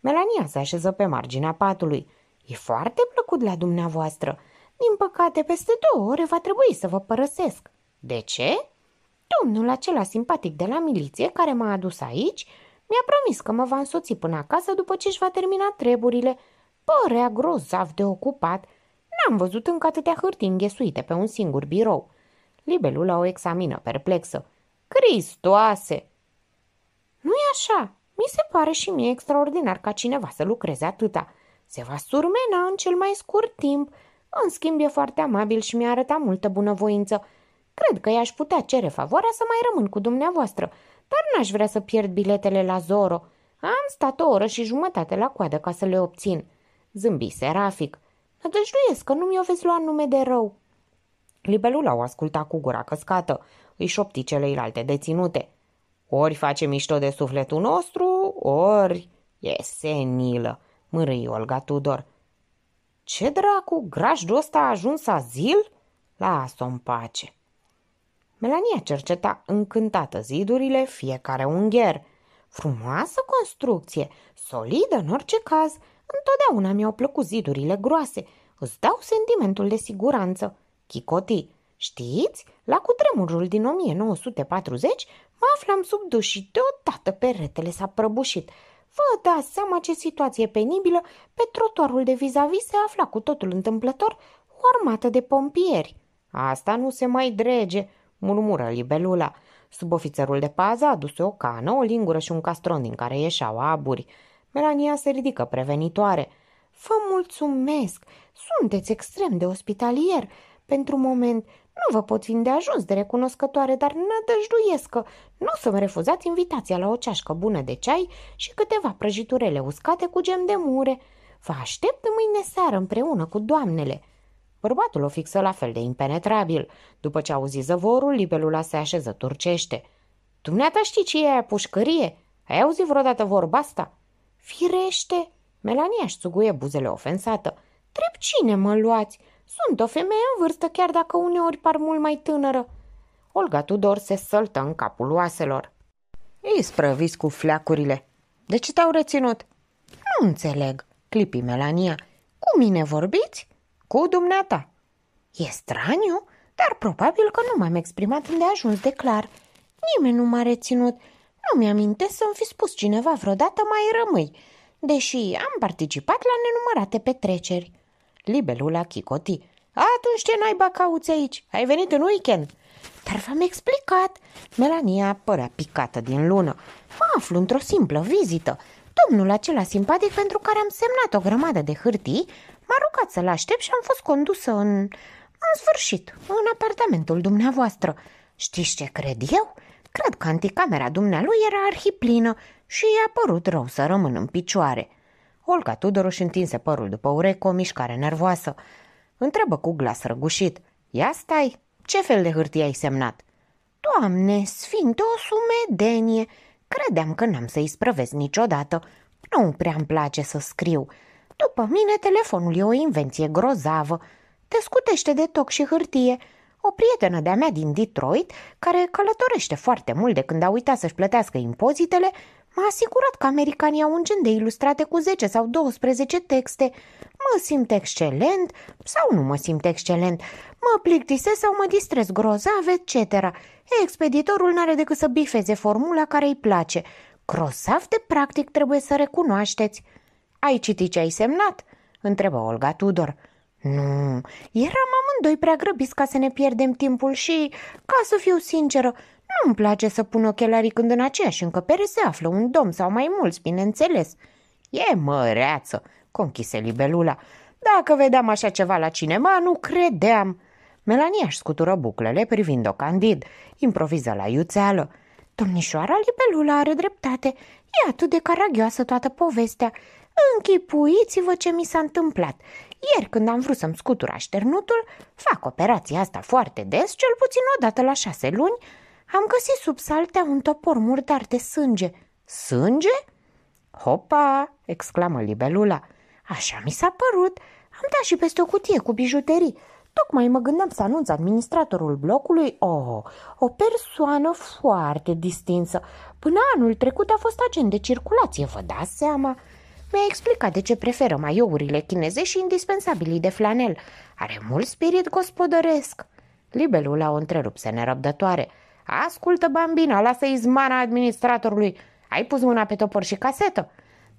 Melania se așeză pe marginea patului. E foarte plăcut la dumneavoastră. Din păcate, peste două ore va trebui să vă părăsesc. De ce? Domnul acela simpatic de la miliție care m-a adus aici mi-a promis că mă va însoți până acasă după ce își va termina treburile. Părea grozav de ocupat N-am văzut încă atâtea hârtii înghesuite pe un singur birou. Libelula o examină perplexă. Cristoase! Nu-i așa! Mi se pare și mie extraordinar ca cineva să lucreze atâta. Se va surmena în cel mai scurt timp. În schimb, e foarte amabil și mi-a arătat multă bunăvoință. Cred că i-aș putea cere favoarea să mai rămân cu dumneavoastră, dar n-aș vrea să pierd biletele la Zoro. Am stat o oră și jumătate la coadă ca să le obțin. Zâmbi serafic nu ies, că nu mi-o veți lua nume de rău. Libelula au ascultat cu gura căscată, îi șopti celeilalte deținute. Ori face mișto de sufletul nostru, ori... E senilă, mârâi Olga Tudor. Ce dracu, grajdul ăsta a ajuns azil? las o în pace. Melania cerceta încântată zidurile, fiecare ungher. Frumoasă construcție, solidă în orice caz – Întotdeauna mi-au plăcut zidurile groase. Îți dau sentimentul de siguranță. Chicoti, știți? La cutremurul din 1940 mă aflam sub duș și deodată peretele s-a prăbușit. Vă dați seama ce situație penibilă, pe trotuarul de vis-a-vis se afla cu totul întâmplător o armată de pompieri. Asta nu se mai drege, murmură libelula. Sub ofițerul de pază aduse o cană, o lingură și un castron din care ieșau aburi. Melania se ridică prevenitoare. Vă mulțumesc! Sunteți extrem de ospitalier! Pentru moment nu vă pot fi de ajuns de recunoscătoare, dar nădăjduiesc că nu o să-mi refuzați invitația la o ceașcă bună de ceai și câteva prăjiturele uscate cu gem de mure. Vă aștept mâine seară împreună cu doamnele!" Bărbatul o fixă la fel de impenetrabil. După ce auzi zăvorul, libelula se așeză turcește. Dumneata știi ce e aia pușcărie? Ai auzit vreodată vorba asta?" Firește! Melania își suguie buzele ofensată. Treb cine mă luați? Sunt o femeie în vârstă, chiar dacă uneori par mult mai tânără. Olga Tudor se săltă în capul oaselor. Ei sprăviți cu fleacurile. De ce te-au reținut? Nu înțeleg, clipi Melania. Cu mine vorbiți? Cu dumneata. E straniu, dar probabil că nu m-am exprimat îndeajuns de clar. Nimeni nu m-a reținut nu mi-amintesc să-mi fi spus cineva vreodată mai rămâi, deși am participat la nenumărate petreceri. Libelul a chicotit. Atunci ce naiba cauți aici? Ai venit în weekend? Dar v-am explicat. Melania părea picată din lună. Mă aflu într-o simplă vizită. Domnul acela simpatic pentru care am semnat o grămadă de hârtii m-a rugat să-l aștept și am fost condusă în... În sfârșit, în apartamentul dumneavoastră. Știți ce cred eu? Cred că anticamera dumnealui era arhiplină și i-a părut rău să rămân în picioare. Olga Tudor își întinse părul după urechi cu o mișcare nervoasă. Întrebă cu glas răgușit. Ia stai, ce fel de hârtie ai semnat? Doamne, sfinte, o sumedenie! Credeam că n-am să-i sprăvesc niciodată. Nu prea îmi place să scriu. După mine, telefonul e o invenție grozavă. Te scutește de toc și hârtie – o prietenă de-a mea din Detroit, care călătorește foarte mult de când a uitat să-și plătească impozitele, m-a asigurat că americanii au un gen de ilustrate cu 10 sau 12 texte. Mă simt excelent sau nu mă simt excelent, mă plictisesc sau mă distrez grozav, etc. Expeditorul n-are decât să bifeze formula care îi place. Grozav de practic trebuie să recunoașteți. Ai citit ce ai semnat? întrebă Olga Tudor. Nu, mama amândoi prea grăbiți ca să ne pierdem timpul și, ca să fiu sinceră, nu-mi place să pun ochelarii când în aceeași încăpere se află un domn sau mai mulți, bineînțeles. E măreață, conchise libelula. Dacă vedeam așa ceva la cinema, nu credeam. Melania își scutură buclele privind-o candid, improviză la iuțeală. Domnișoara Libelula are dreptate, e atât de caragioasă toată povestea. Închipuiți-vă ce mi s-a întâmplat. Ieri, când am vrut să-mi scutur așternutul, fac operația asta foarte des, cel puțin o dată la șase luni, am găsit sub saltea un topor murdar de sânge. Sânge? Hopa! exclamă libelula. Așa mi s-a părut. Am dat și peste o cutie cu bijuterii. Tocmai mă gândeam să anunț administratorul blocului, oh, o persoană foarte distinsă. Până anul trecut a fost agent de circulație, vă dați seama? Mi-a explicat de ce preferă maiourile chineze și indispensabilii de flanel. Are mult spirit gospodăresc. Libelula o întrerupse nerăbdătoare. Ascultă, bambina, lasă izmana administratorului. Ai pus mâna pe topor și casetă.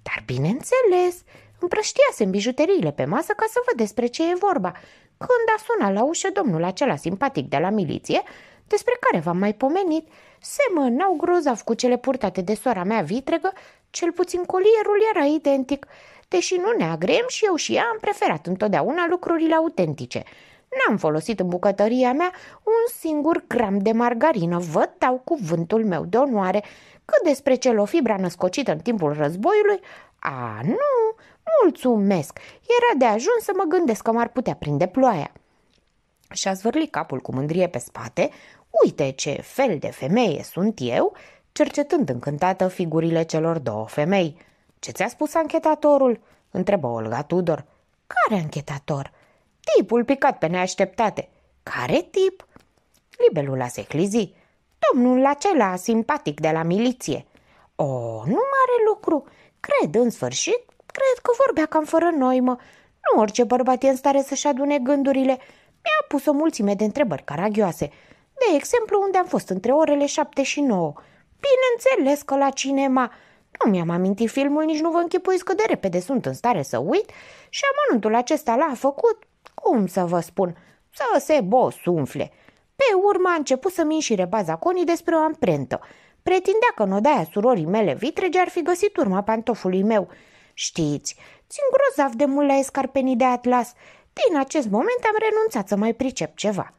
Dar bineînțeles, împrăștiase în bijuteriile pe masă ca să văd despre ce e vorba. Când a sunat la ușă domnul acela simpatic de la miliție, despre care v-am mai pomenit, semănau grozav cu cele purtate de sora mea vitregă cel puțin colierul era identic, deși nu ne agrem și eu și ea am preferat întotdeauna lucrurile autentice. N-am folosit în bucătăria mea un singur gram de margarină, vă dau cuvântul meu de onoare, că despre celofibra născocită în timpul războiului, a, nu, mulțumesc, era de ajuns să mă gândesc că m-ar putea prinde ploaia. Și-a zvârlit capul cu mândrie pe spate, uite ce fel de femeie sunt eu, cercetând încântată figurile celor două femei. Ce ți-a spus anchetatorul?" întrebă Olga Tudor. Care anchetator?" Tipul picat pe neașteptate." Care tip?" Libelul a seclizi. Domnul acela simpatic de la miliție." O, nu mare lucru. Cred, în sfârșit, cred că vorbea cam fără noimă. Nu orice bărbat e în stare să-și adune gândurile. Mi-a pus o mulțime de întrebări caragioase. De exemplu, unde am fost între orele șapte și nouă. Bineînțeles că la cinema. Nu mi-am amintit filmul, nici nu vă închipuiți cât de repede sunt în stare să uit și amănuntul acesta l-a făcut, cum să vă spun, să se bosumfle. Pe urmă a început să-mi înșire baza conii despre o amprentă. Pretindea că în odaia surorii mele vitrege ar fi găsit urma pantofului meu. Știți, țin grozav de mult la escarpenii de atlas. Din acest moment am renunțat să mai pricep ceva.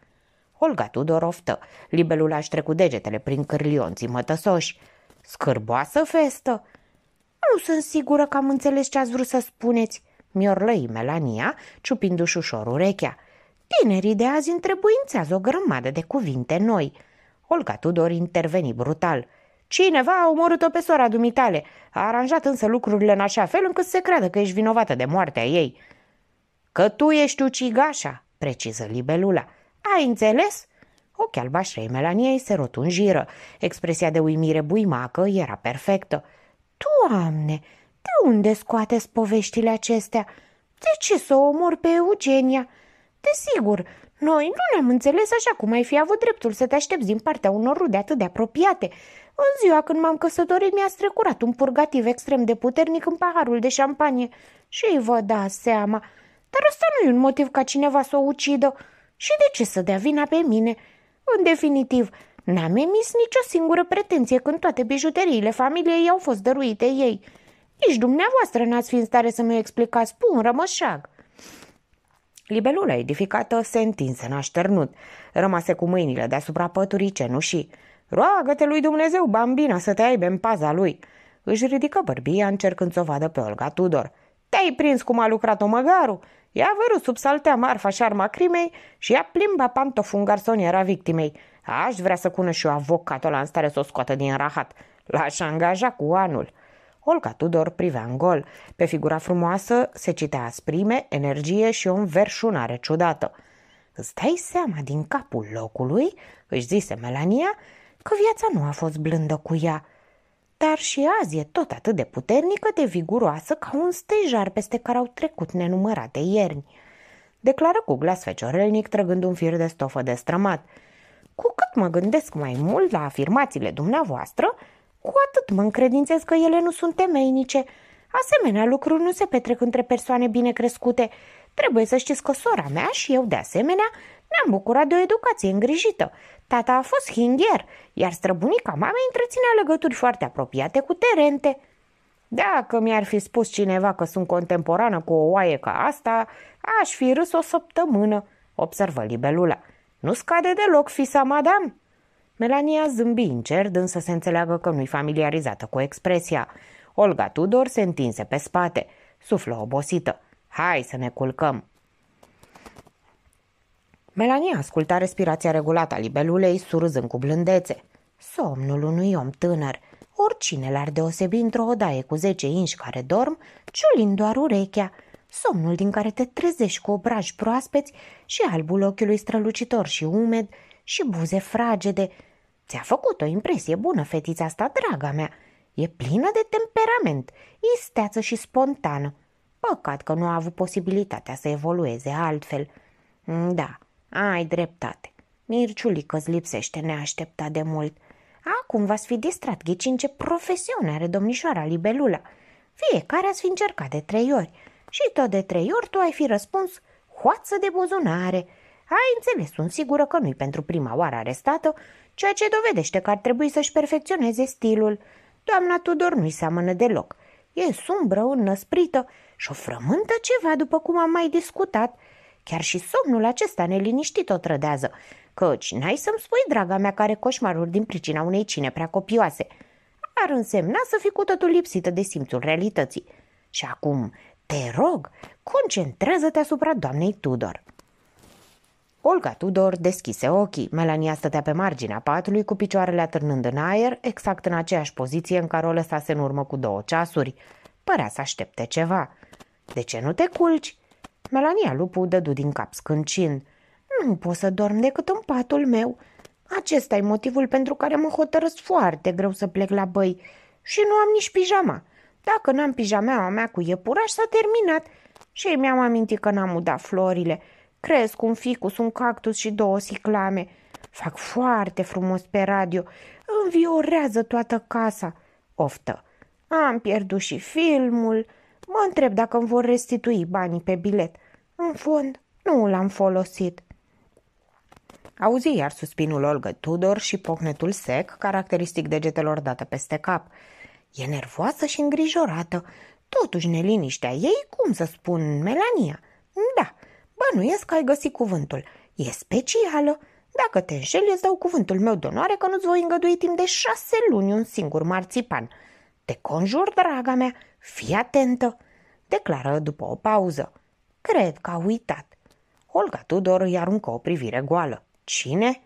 Olga Tudor oftă. Libelul aș trecut degetele prin cârlionții mătăsoși. Scârboasă festă? Nu sunt sigură că am înțeles ce ați vrut să spuneți, miorlăi Melania, ciupindu-și ușor urechea. Tinerii de azi întrebuințează o grămadă de cuvinte noi. Olga Tudor interveni brutal. Cineva a omorât-o pe sora dumitale, a aranjat însă lucrurile în așa fel încât se creadă că ești vinovată de moartea ei. Că tu ești ucigașa, preciză libelula. Ai înțeles?" Ochii albaștri ai Melaniei se rotunjiră. Expresia de uimire buimacă era perfectă. Doamne, de unde scoateți poveștile acestea? De ce să o omor pe Eugenia? Desigur, noi nu ne-am înțeles așa cum ai fi avut dreptul să te aștepți din partea unor rude atât de apropiate. În ziua când m-am căsătorit mi-a strecurat un purgativ extrem de puternic în paharul de șampanie și îi vă da seama. Dar asta nu e un motiv ca cineva să o ucidă. Și de ce să dea vina pe mine? În definitiv, n-am emis nicio singură pretenție când toate bijuteriile familiei au fost dăruite ei. Nici dumneavoastră n-ați fi în stare să mi explicați pun rămășag. Libelula edificată se întinse în așternut. Rămase cu mâinile deasupra păturii cenușii. Roagă-te lui Dumnezeu, bambina, să te aibă în paza lui!" Își ridică bărbia încercând să o vadă pe Olga Tudor – te-ai prins cum a lucrat-o măgaru? Ea vărut saltea marfa și arma crimei și ea plimba pantoful în garsoniera victimei. Aș vrea să cună și eu avocatul ăla în stare să o scoată din rahat. L-aș angaja cu anul. Olga Tudor privea în gol. Pe figura frumoasă se citea asprime, energie și o înverșunare ciudată. Îți dai seama din capul locului, își zise Melania, că viața nu a fost blândă cu ea dar și azi e tot atât de puternică de viguroasă ca un stejar peste care au trecut nenumărate ierni. Declară cu glas feciorelnic trăgând un fir de stofă de strămat. Cu cât mă gândesc mai mult la afirmațiile dumneavoastră, cu atât mă încredințez că ele nu sunt temeinice. Asemenea lucruri nu se petrec între persoane bine crescute. Trebuie să știți că sora mea și eu, de asemenea, ne-am bucurat de o educație îngrijită Tata a fost hingher, iar străbunica mamei întreținea legături foarte apropiate cu Terente. Dacă mi-ar fi spus cineva că sunt contemporană cu o oaie ca asta, aș fi râs o săptămână, observă libelula. Nu scade deloc, fisa madam. Melania zâmbi încerc, însă se înțeleagă că nu-i familiarizată cu expresia. Olga Tudor se întinse pe spate, suflă obosită. Hai să ne culcăm. Melanie asculta respirația regulată a libelulei, surzând cu blândețe. Somnul unui om tânăr. Oricine l-ar deosebi într-o odaie cu zece inși care dorm, ciulind doar urechea, somnul din care te trezești cu obraji proaspeți și albul ochiului strălucitor și umed și buze fragede. Ți-a făcut o impresie bună fetița asta, draga mea. E plină de temperament, isteață și spontană. Păcat că nu a avut posibilitatea să evolueze altfel. Da, ai dreptate. Mirciulică îți lipsește neașteptat de mult. Acum v-ați fi distrat în ce profesiune are domnișoara Libelula. Fiecare ați fi încercat de trei ori. Și tot de trei ori tu ai fi răspuns hoață de buzunare. Ai înțeles, sunt sigură că nu-i pentru prima oară arestată, ceea ce dovedește că ar trebui să-și perfecționeze stilul. Doamna Tudor nu-i seamănă deloc. E sumbră, înnăsprită și o frământă ceva, după cum am mai discutat – Chiar și somnul acesta neliniștit o trădează, căci n-ai să-mi spui, draga mea, care coșmaruri din pricina unei cine prea copioase. Ar însemna să fii cu totul lipsită de simțul realității. Și acum, te rog, concentrează-te asupra doamnei Tudor. Olga Tudor deschise ochii. Melania stătea pe marginea patului cu picioarele atârnând în aer, exact în aceeași poziție în care o lăsase în urmă cu două ceasuri. Părea să aștepte ceva. De ce nu te culci?" Melania Lupu dădu din cap scâncin. Nu pot să dorm decât în patul meu. Acesta e motivul pentru care mă hotărăsc foarte greu să plec la băi. Și nu am nici pijama. Dacă n-am pijama mea cu iepuraș, s-a terminat. Și mi-am amintit că n-am udat florile. Cresc un ficus, un cactus și două siclame. Fac foarte frumos pe radio. Înviorează toată casa. Oftă. Am pierdut și filmul. Mă întreb dacă îmi vor restitui banii pe bilet. În fond, nu l-am folosit. Auzi iar suspinul Olga Tudor și pocnetul sec, caracteristic degetelor dată peste cap. E nervoasă și îngrijorată. Totuși neliniștea ei, cum să spun, Melania. Da, bănuiesc că ai găsit cuvântul. E specială. Dacă te înșeli, îți dau cuvântul meu de onoare că nu-ți voi îngădui timp de șase luni un singur marțipan. Te conjur, draga mea, Fii atentă, declară după o pauză. Cred că a uitat. Olga Tudor îi aruncă o privire goală. Cine?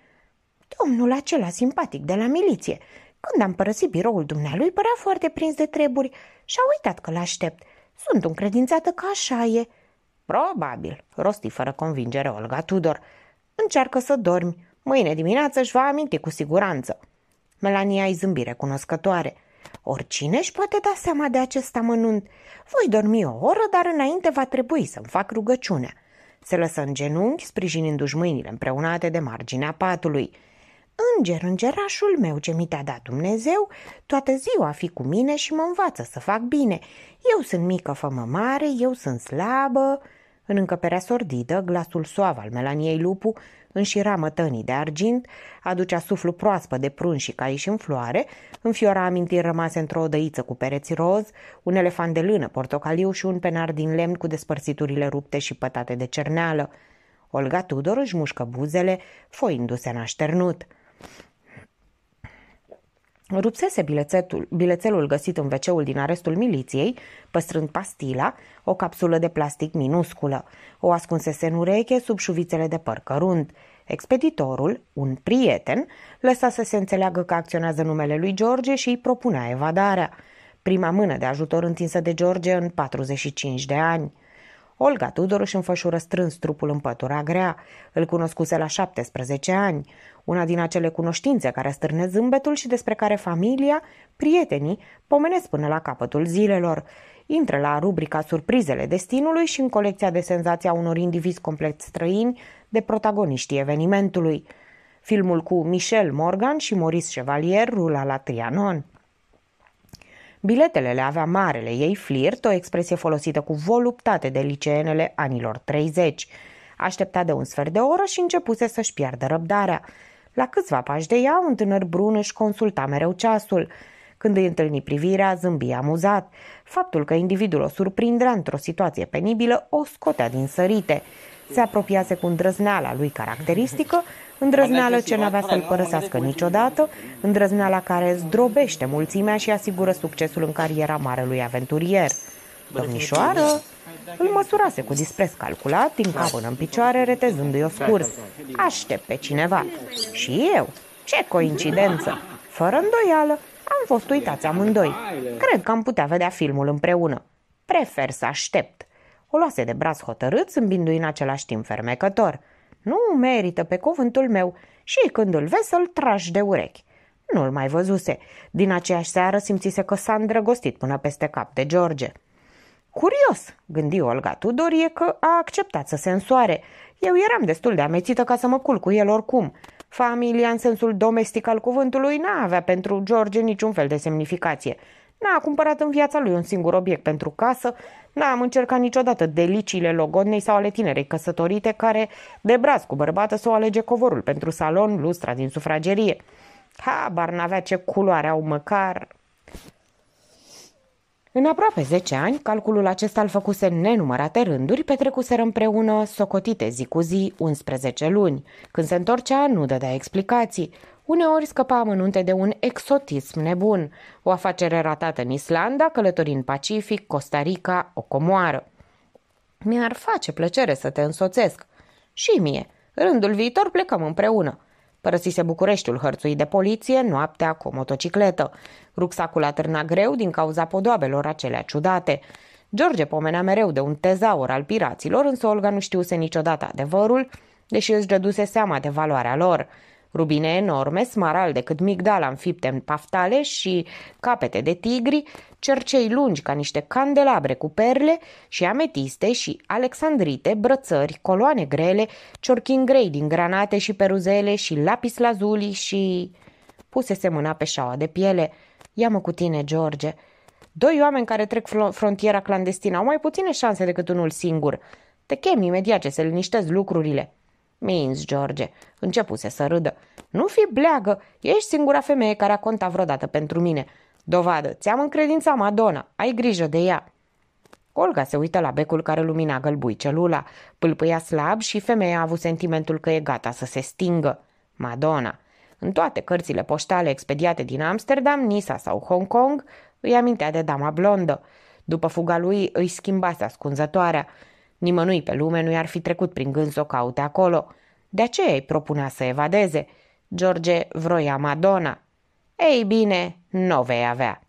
Domnul acela simpatic de la miliție. Când am părăsit biroul dumnealui, părea foarte prins de treburi și a uitat că l-aștept. Sunt încredințată că așa e. Probabil, rosti fără convingere Olga Tudor. Încearcă să dormi. Mâine dimineață își va aminti cu siguranță. Melania îi zâmbire recunoscătoare. Oricine își poate da seama de acest amănunt. Voi dormi o oră, dar înainte va trebui să-mi fac rugăciunea. Se lăsă în genunchi, sprijinindu-și mâinile împreunate de marginea patului. Înger, îngerașul meu ce mi te-a dat Dumnezeu, toată ziua fi cu mine și mă învață să fac bine. Eu sunt mică, fămă mare, eu sunt slabă. În încăperea sordidă, glasul soav al Melaniei Lupu înșira mătănii de argint, aducea suflu proaspăt de prun și caiși în floare, înfiora amintiri rămase într-o odăiță cu pereți roz, un elefant de lână portocaliu și un penar din lemn cu despărțiturile rupte și pătate de cerneală. Olga Tudor își mușcă buzele, foindu-se nașternut. Rupsese bilețetul, bilețelul găsit în wc din arestul miliției, păstrând pastila, o capsulă de plastic minusculă. O ascunsese în ureche sub șuvițele de păr cărunt. Expeditorul, un prieten, lăsa să se înțeleagă că acționează numele lui George și îi propunea evadarea. Prima mână de ajutor întinsă de George în 45 de ani. Olga Tudor își înfășură strâns trupul în pătura grea. Îl cunoscuse la 17 ani, una din acele cunoștințe care stârne zâmbetul și despre care familia, prietenii, pomenesc până la capătul zilelor. Intră la rubrica Surprizele destinului și în colecția de senzația unor indivizi complet străini de protagoniștii evenimentului. Filmul cu Michel Morgan și Maurice Chevalier rula la Trianon. Biletele le avea marele ei flirt, o expresie folosită cu voluptate de liceenele anilor 30. Aștepta de un sfert de oră și începuse să-și piardă răbdarea. La câțiva pași de ea, un tânăr brun își consulta mereu ceasul. Când îi întâlni privirea, zâmbi amuzat. Faptul că individul o surprindea într-o situație penibilă o scotea din sărite se apropiase cu îndrăzneala lui caracteristică, îndrăzneală ce n-avea să-l părăsească niciodată, îndrăzneala care zdrobește mulțimea și asigură succesul în cariera marelui aventurier. Domnișoară îl măsurase cu dispreț calculat, din cap până în picioare, retezându-i o scurs. Aștept pe cineva. Și eu. Ce coincidență! Fără îndoială, am fost uitați amândoi. Cred că am putea vedea filmul împreună. Prefer să aștept. O luase de braț hotărât, zâmbindu-i în același timp fermecător. Nu merită pe cuvântul meu și când îl vezi să-l tragi de urechi. Nu-l mai văzuse. Din aceeași seară simțise că s-a îndrăgostit până peste cap de George. Curios, gândi Olga e că a acceptat să se însoare. Eu eram destul de amețită ca să mă culc cu el oricum. Familia, în sensul domestic al cuvântului, n-avea pentru George niciun fel de semnificație – N-a cumpărat în viața lui un singur obiect pentru casă, n-am încercat niciodată deliciile logodnei sau ale tinerei căsătorite care, de braț cu bărbată, să o alege covorul pentru salon, lustra din sufragerie. Habar n-avea ce culoare au măcar... În aproape 10 ani, calculul acesta îl făcuse nenumărate rânduri, petrecuseră împreună, socotite zi cu zi, 11 luni. Când se întorcea, nu dădea explicații. Uneori scăpa amănunte de un exotism nebun, o afacere ratată în Islanda, călătorii în Pacific, Costa Rica, o comoară. Mi-ar face plăcere să te însoțesc. Și mie. Rândul viitor plecăm împreună. Părăsise Bucureștiul hărțuit de poliție noaptea cu o motocicletă. Rucsacul atârna greu din cauza podoabelor acelea ciudate. George pomenea mereu de un tezaur al piraților, însă Olga nu știuse niciodată adevărul, deși își dăduse seama de valoarea lor rubine enorme, smaralde cât migdala înfipte în paftale și capete de tigri, cercei lungi ca niște candelabre cu perle și ametiste și alexandrite, brățări, coloane grele, ciorchin grei din granate și peruzele și lapis lazuli și... Pusese mâna pe șaua de piele. Ia-mă cu tine, George. Doi oameni care trec frontiera clandestină au mai puține șanse decât unul singur. Te chem imediat ce se liniștezi lucrurile. Minți, George, începuse să râdă. Nu fi bleagă, ești singura femeie care a contat vreodată pentru mine. Dovadă, ți-am încredința Madonna, ai grijă de ea. Olga se uită la becul care lumina gălbui celula, pâlpâia slab și femeia a avut sentimentul că e gata să se stingă. Madonna. În toate cărțile poștale expediate din Amsterdam, Nisa sau Hong Kong, îi amintea de dama blondă. După fuga lui îi schimbase ascunzătoarea. Nimănui pe lume nu i-ar fi trecut prin gând să o caute acolo. De aceea îi propunea să evadeze. George vroia Madonna. Ei bine, nu vei avea.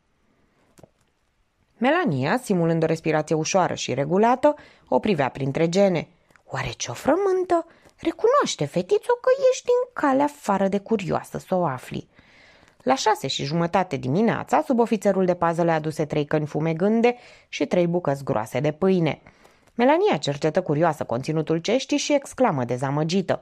Melania, simulând o respirație ușoară și regulată, o privea printre gene. Oare ce-o frământă? Recunoaște, fetițo, că ești din calea afară de curioasă să o afli. La șase și jumătate dimineața, ofițerul de pază le aduse trei căni fumegânde și trei bucăți groase de pâine – Melania cercetă curioasă conținutul ceștii și exclamă dezamăgită.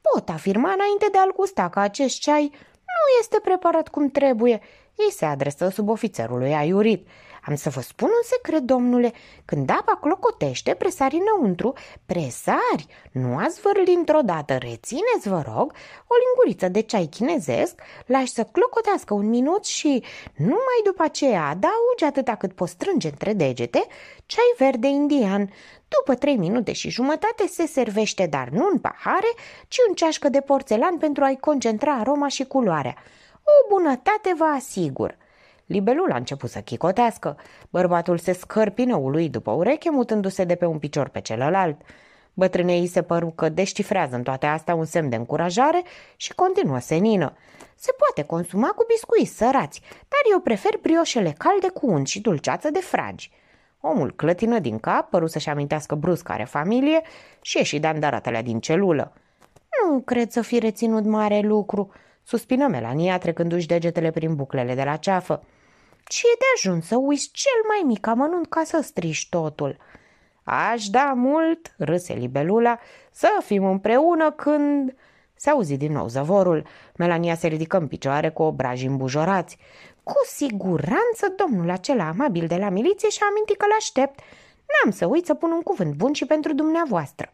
Pot afirma înainte de a-l gusta că acest ceai nu este preparat cum trebuie. Ei se adresă subofițerului aiurit. Am să vă spun un secret, domnule. Când apa clocotește, presari înăuntru. Presari! Nu a zvârli într-o dată. Rețineți, vă rog, o linguriță de ceai chinezesc, lași să clocotească un minut și, numai după aceea, adaugi atâta cât poți strânge între degete, ceai verde indian. După trei minute și jumătate se servește, dar nu în pahare, ci în ceașcă de porțelan pentru a-i concentra aroma și culoarea. O bunătate vă asigur! Libelul a început să chicotească. Bărbatul se scărpină ului după ureche, mutându-se de pe un picior pe celălalt. Bătrânei se păru că deșifrează în toate astea un semn de încurajare și continuă senină. Se poate consuma cu biscui sărați, dar eu prefer brioșele calde cu unt și dulceață de fragi. Omul clătină din cap, păru să-și amintească brusc are familie și ieși dandaratele din celulă. Nu cred să fi reținut mare lucru, suspină Melania trecându-și degetele prin buclele de la ceafă ci e de ajuns să uiți cel mai mic amănunt ca să strici totul. Aș da mult, râse libelula, să fim împreună când... Se auzi din nou zăvorul. Melania se ridică în picioare cu obraji îmbujorați. Cu siguranță domnul acela amabil de la miliție și-a amintit că-l aștept. N-am să uit să pun un cuvânt bun și pentru dumneavoastră.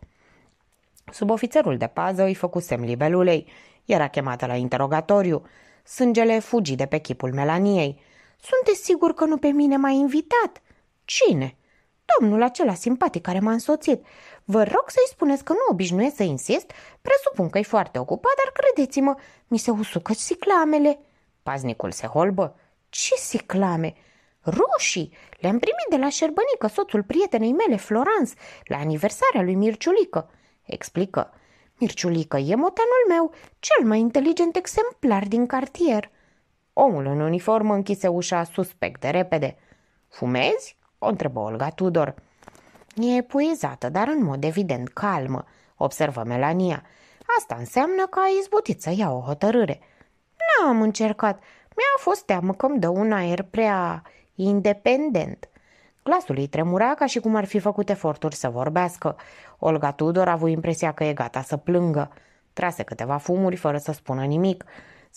Subofițerul de pază îi făcu semn libelulei. Era chemată la interogatoriu. Sângele fugi de pe chipul Melaniei. Sunteți sigur că nu pe mine m-a invitat? Cine? Domnul acela simpatic care m-a însoțit. Vă rog să-i spuneți că nu obișnuiesc să insist, presupun că e foarte ocupat, dar credeți-mă, mi se usucă siclamele. Paznicul se holbă. Ce siclame? Roșii! Le-am primit de la șerbănică, soțul prietenei mele, Florans, la aniversarea lui Mirciulică. Explică. Mirciulică e motanul meu, cel mai inteligent exemplar din cartier. Omul în uniformă închise ușa suspect de repede. Fumezi? o întrebă Olga Tudor. E epuizată, dar în mod evident calmă, observă Melania. Asta înseamnă că a izbutit să ia o hotărâre. N-am încercat. Mi-a fost teamă că îmi dă un aer prea independent. Glasul îi tremura ca și cum ar fi făcut eforturi să vorbească. Olga Tudor a avut impresia că e gata să plângă. Trase câteva fumuri fără să spună nimic.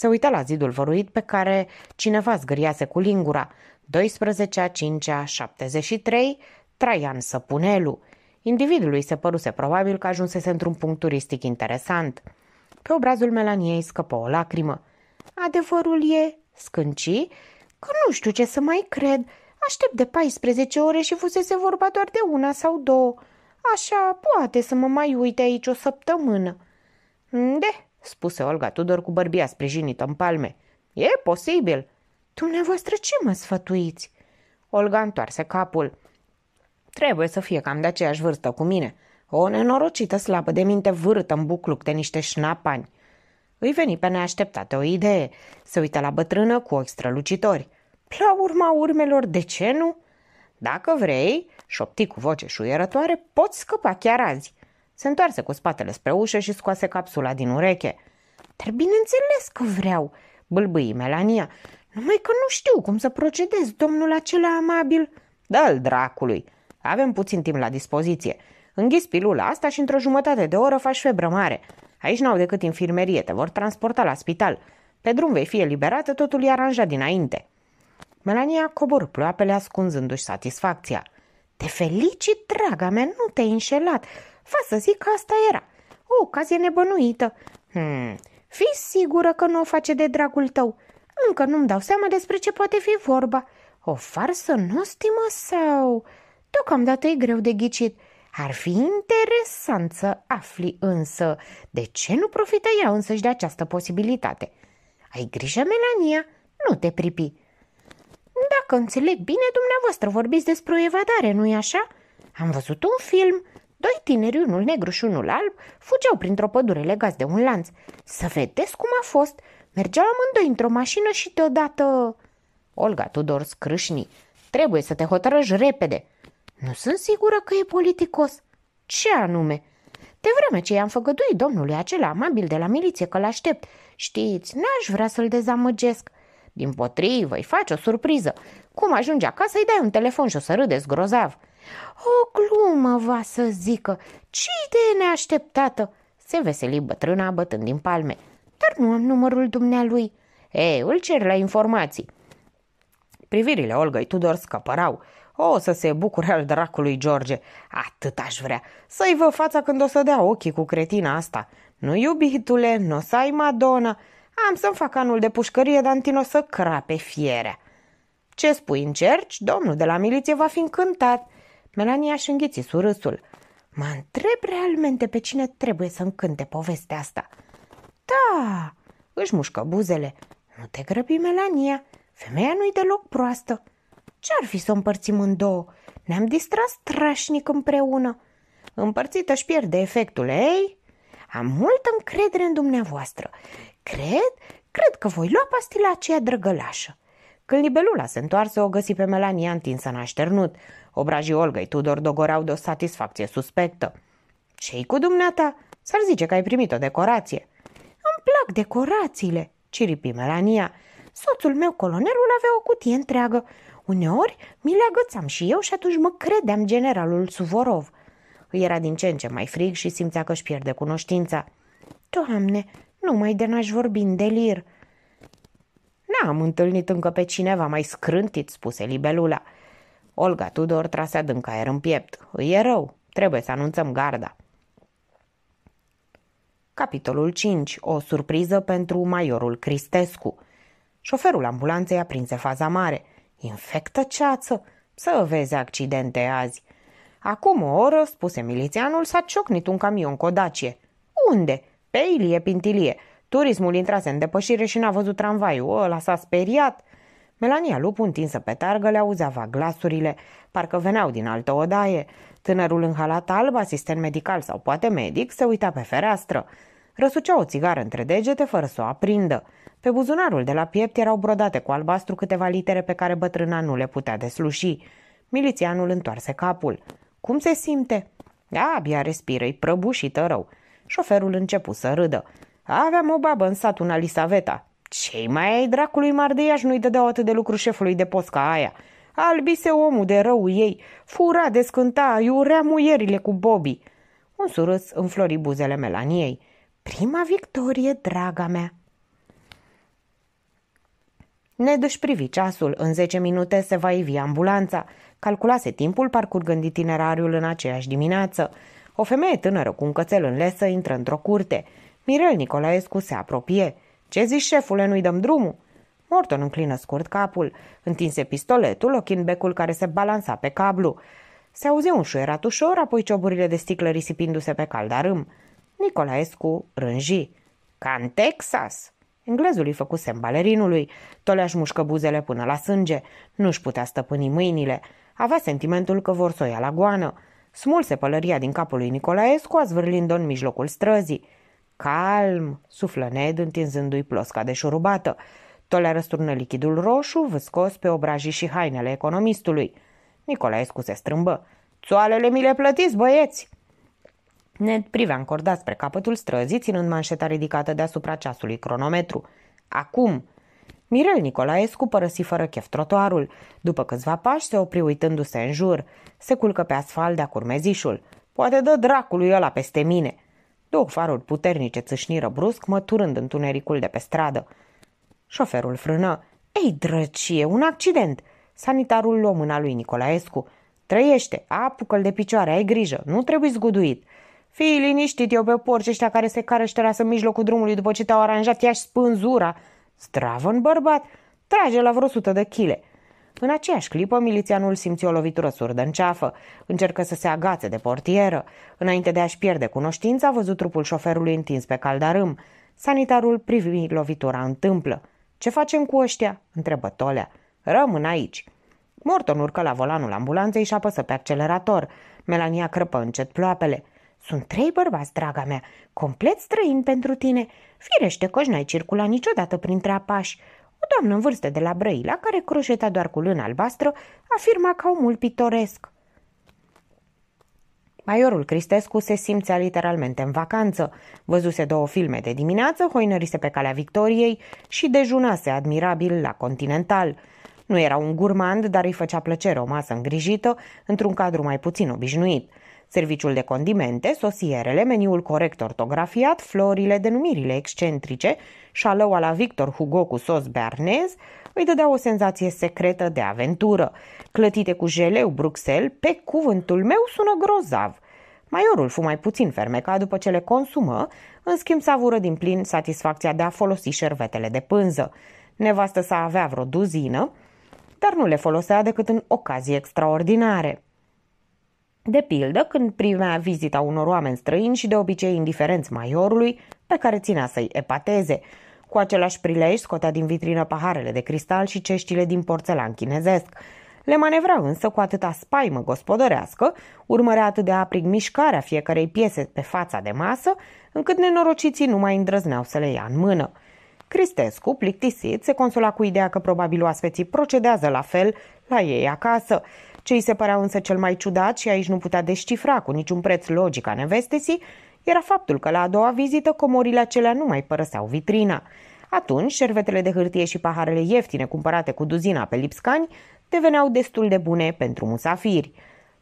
Se uită la zidul văruit pe care cineva zgâriase cu lingura. 12 5 73, Traian Săpunelu. Individului se păruse probabil că ajunsese într-un punct turistic interesant. Pe obrazul Melaniei scăpă o lacrimă. Adevărul e, scânci, că nu știu ce să mai cred. Aștept de 14 ore și fusese vorba doar de una sau două. Așa, poate să mă mai uite aici o săptămână. De, spuse Olga Tudor cu bărbia sprijinită în palme. E posibil. Dumneavoastră ce mă sfătuiți? Olga întoarse capul. Trebuie să fie cam de aceeași vârstă cu mine. O nenorocită slabă de minte vârâtă în bucluc de niște șnapani. Îi veni pe neașteptate o idee. Se uită la bătrână cu ochi strălucitori. La urma urmelor, de ce nu? Dacă vrei, șopti cu voce șuierătoare, poți scăpa chiar azi. Se întoarse cu spatele spre ușă și scoase capsula din ureche. Dar bineînțeles că vreau, bâlbâi Melania, numai că nu știu cum să procedez, domnul acela amabil. Dă-l dracului! Avem puțin timp la dispoziție. Înghis pilula asta și într-o jumătate de oră faci febră mare. Aici n-au decât infirmerie, te vor transporta la spital. Pe drum vei fi eliberată, totul e aranjat dinainte. Melania cobor ploapele ascunzându-și satisfacția. Te felicit, draga mea, nu te-ai înșelat. Fa să zic că asta era. O ocazie nebănuită. Hmm, fii sigură că nu o face de dragul tău. Încă nu-mi dau seama despre ce poate fi vorba. O farsă nostimă sau... Deocamdată e greu de ghicit. Ar fi interesant să afli însă de ce nu profită ea însăși de această posibilitate. Ai grijă, Melania, nu te pripi. Dacă înțeleg bine, dumneavoastră vorbiți despre o evadare, nu-i așa? Am văzut un film Doi tineri, unul negru și unul alb, fugeau printr-o pădure legați de un lanț. Să vedeți cum a fost! Mergeau amândoi într-o mașină și deodată... Olga Tudor scrâșni. Trebuie să te hotărăști repede. Nu sunt sigură că e politicos. Ce anume? De vreme ce i-am făgăduit domnului acela amabil de la miliție că-l aștept, știți, n-aș vrea să-l dezamăgesc. Din potrivă, îi faci o surpriză. Cum ajungi acasă, îi dai un telefon și o să râdeți grozav. O glumă va să zică, ce idee neașteptată! Se veseli bătrâna bătând din palme. Dar nu am numărul dumnealui. Ei, îl cer la informații. Privirile Olgăi Tudor scăpărau. O să se bucure al dracului George. Atât aș vrea. Să-i vă fața când o să dea ochii cu cretina asta. Nu, iubitule, nu o să ai Madonna. Am să-mi fac anul de pușcărie, dar o să crape fierea. Ce spui, încerci? Domnul de la miliție va fi încântat. Melania și înghiți surâsul. Mă întreb realmente pe cine trebuie să încânte povestea asta. Da, își mușcă buzele. Nu te grăbi, Melania. Femeia nu-i deloc proastă. Ce-ar fi să o împărțim în două? Ne-am distras strașnic împreună. Împărțită își pierde efectul ei. Am multă încredere în dumneavoastră. Cred, cred că voi lua pastila aceea drăgălașă. Când libelula se întoarse, o găsi pe Melania întinsă în așternut. Obrajii Olgăi Tudor dogoreau de o satisfacție suspectă. Ce-i cu dumneata? S-ar zice că ai primit o decorație. Îmi plac decorațiile, ciripi Melania. Soțul meu, colonelul, avea o cutie întreagă. Uneori mi le agățam și eu și atunci mă credeam generalul Suvorov. Îi era din ce în ce mai frig și simțea că își pierde cunoștința. Doamne, nu mai de n-aș vorbi în delir. N-am întâlnit încă pe cineva mai scrântit, spuse libelula. Olga Tudor trase adânc aer în piept. Îi e rău. Trebuie să anunțăm garda. Capitolul 5. O surpriză pentru majorul Cristescu. Șoferul ambulanței aprinse faza mare. Infectă ceață! Să vezi accidente azi! Acum o oră, spuse milițianul, s-a ciocnit un camion codacie. Unde? Pe Ilie Pintilie. Turismul intrase în depășire și n-a văzut tramvaiul. Ăla s-a speriat. Melania Lupu, întinsă pe targă, le auzea vag glasurile, parcă veneau din altă odaie. Tânărul în halat alb, asistent medical sau poate medic, se uita pe fereastră. Răsucea o țigară între degete fără să o aprindă. Pe buzunarul de la piept erau brodate cu albastru câteva litere pe care bătrâna nu le putea desluși. Milițianul întoarse capul. Cum se simte?" Da, abia respiră prăbușită rău. Șoferul începu să râdă. Aveam o babă în sat, una Lisaveta. Cei mai ai dracului mardeiaș nu-i dădeau atât de lucru șefului de post ca aia. Albise omul de rău ei, fura, descânta, iurea muierile cu Bobby. Un surâs înflori buzele Melaniei. Prima victorie, draga mea! Nedâși privi ceasul, în 10 minute se va ivi ambulanța. Calculase timpul parcurgând itinerariul în aceeași dimineață. O femeie tânără cu un cățel în lesă intră într-o curte. Mirel Nicolaescu se apropie. Ce zici, șefule, nu-i dăm drumul?" Morton înclină scurt capul, întinse pistoletul, ochind becul care se balansa pe cablu. Se auzi un șuierat ușor, apoi cioburile de sticlă risipindu-se pe calda râm. Nicolaescu rânji. Ca în Texas!" Englezul îi semn balerinului. Toleaș mușcă buzele până la sânge. Nu-și putea stăpâni mâinile. Avea sentimentul că vor să o ia la goană. Smulse pălăria din capul lui Nicolaescu, azvârlind-o în mijlocul străzii. Calm, suflă Ned, întinzându-i plosca de șurubată. Tolea răsturnă lichidul roșu, vâscos pe obrajii și hainele economistului. Nicolaescu se strâmbă. Țoalele mi le plătiți, băieți! Ned privea încordat spre capătul străzii, ținând manșeta ridicată deasupra ceasului cronometru. Acum! Mirel Nicolaescu părăsi fără chef trotuarul. După câțiva pași se opri uitându-se în jur. Se culcă pe asfalt de-a curmezișul. Poate dă dracului ăla peste mine!" Două faruri puternice țâșniră brusc, măturând întunericul de pe stradă. Șoferul frână. Ei, drăcie, un accident! Sanitarul luă mâna lui Nicolaescu. Trăiește, apucă-l de picioare, ai grijă, nu trebuie zguduit. Fii liniștit, eu pe porci ăștia care se care ștereasă în mijlocul drumului după ce te-au aranjat, ia-și spânzura. Stravă în bărbat, trage la vreo sută de chile. În aceeași clipă, milițianul simți o lovitură surdă în ceafă. Încercă să se agațe de portieră. Înainte de a-și pierde cunoștința, a văzut trupul șoferului întins pe caldarâm. Sanitarul privi lovitura întâmplă. Ce facem cu ăștia?" întrebă Tolea. Rămân aici." Morton urcă la volanul ambulanței și apăsă pe accelerator. Melania crăpă încet ploapele. Sunt trei bărbați, draga mea, complet străini pentru tine. Firește că n-ai circulat niciodată printre apași. O doamnă în vârstă de la Brăila, care croșeta doar cu lână albastră, afirma ca omul pitoresc. Maiorul Cristescu se simțea literalmente în vacanță. Văzuse două filme de dimineață, hoinărise pe calea Victoriei și dejunase admirabil la Continental. Nu era un gurmand, dar îi făcea plăcere o masă îngrijită într-un cadru mai puțin obișnuit serviciul de condimente, sosierele, meniul corect ortografiat, florile, denumirile excentrice, șalăua la Victor Hugo cu sos bearnez, îi dădea o senzație secretă de aventură. Clătite cu jeleu Bruxelles, pe cuvântul meu sună grozav. Maiorul fu mai puțin fermecat după ce le consumă, în schimb savură din plin satisfacția de a folosi șervetele de pânză. Nevastă să avea vreo duzină, dar nu le folosea decât în ocazii extraordinare. De pildă, când primea vizita unor oameni străini și de obicei indiferenți maiorului, pe care ținea să-i epateze. Cu același prilej scotea din vitrină paharele de cristal și ceștile din porțelan chinezesc. Le manevra însă cu atâta spaimă gospodărească, urmărea atât de aprig mișcarea fiecarei piese pe fața de masă, încât nenorociții nu mai îndrăzneau să le ia în mână. Cristescu, plictisit, se consola cu ideea că probabil oaspeții procedează la fel la ei acasă, ce îi se părea însă cel mai ciudat și aici nu putea descifra cu niciun preț a nevestesii, era faptul că la a doua vizită comorile acelea nu mai părăseau vitrina. Atunci, șervetele de hârtie și paharele ieftine cumpărate cu duzina pe lipscani deveneau destul de bune pentru musafiri.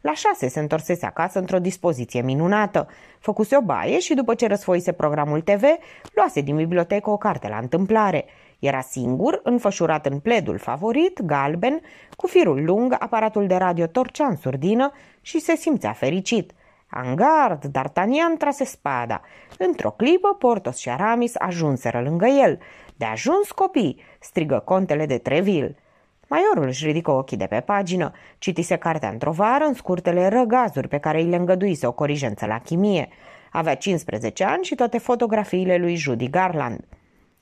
La șase se întorsese acasă într-o dispoziție minunată. Făcuse o baie și după ce răsfoise programul TV, luase din bibliotecă o carte la întâmplare – era singur, înfășurat în pledul favorit, galben, cu firul lung, aparatul de radio torcea în surdină și se simțea fericit. Angard, D'Artagnan trase spada. Într-o clipă, Portos și Aramis ajunseră lângă el. De ajuns copii, strigă contele de Treville. Maiorul își ridică ochii de pe pagină, citise cartea într-o vară în scurtele răgazuri pe care îi le îngăduise o corijență la chimie. Avea 15 ani și toate fotografiile lui Judy Garland.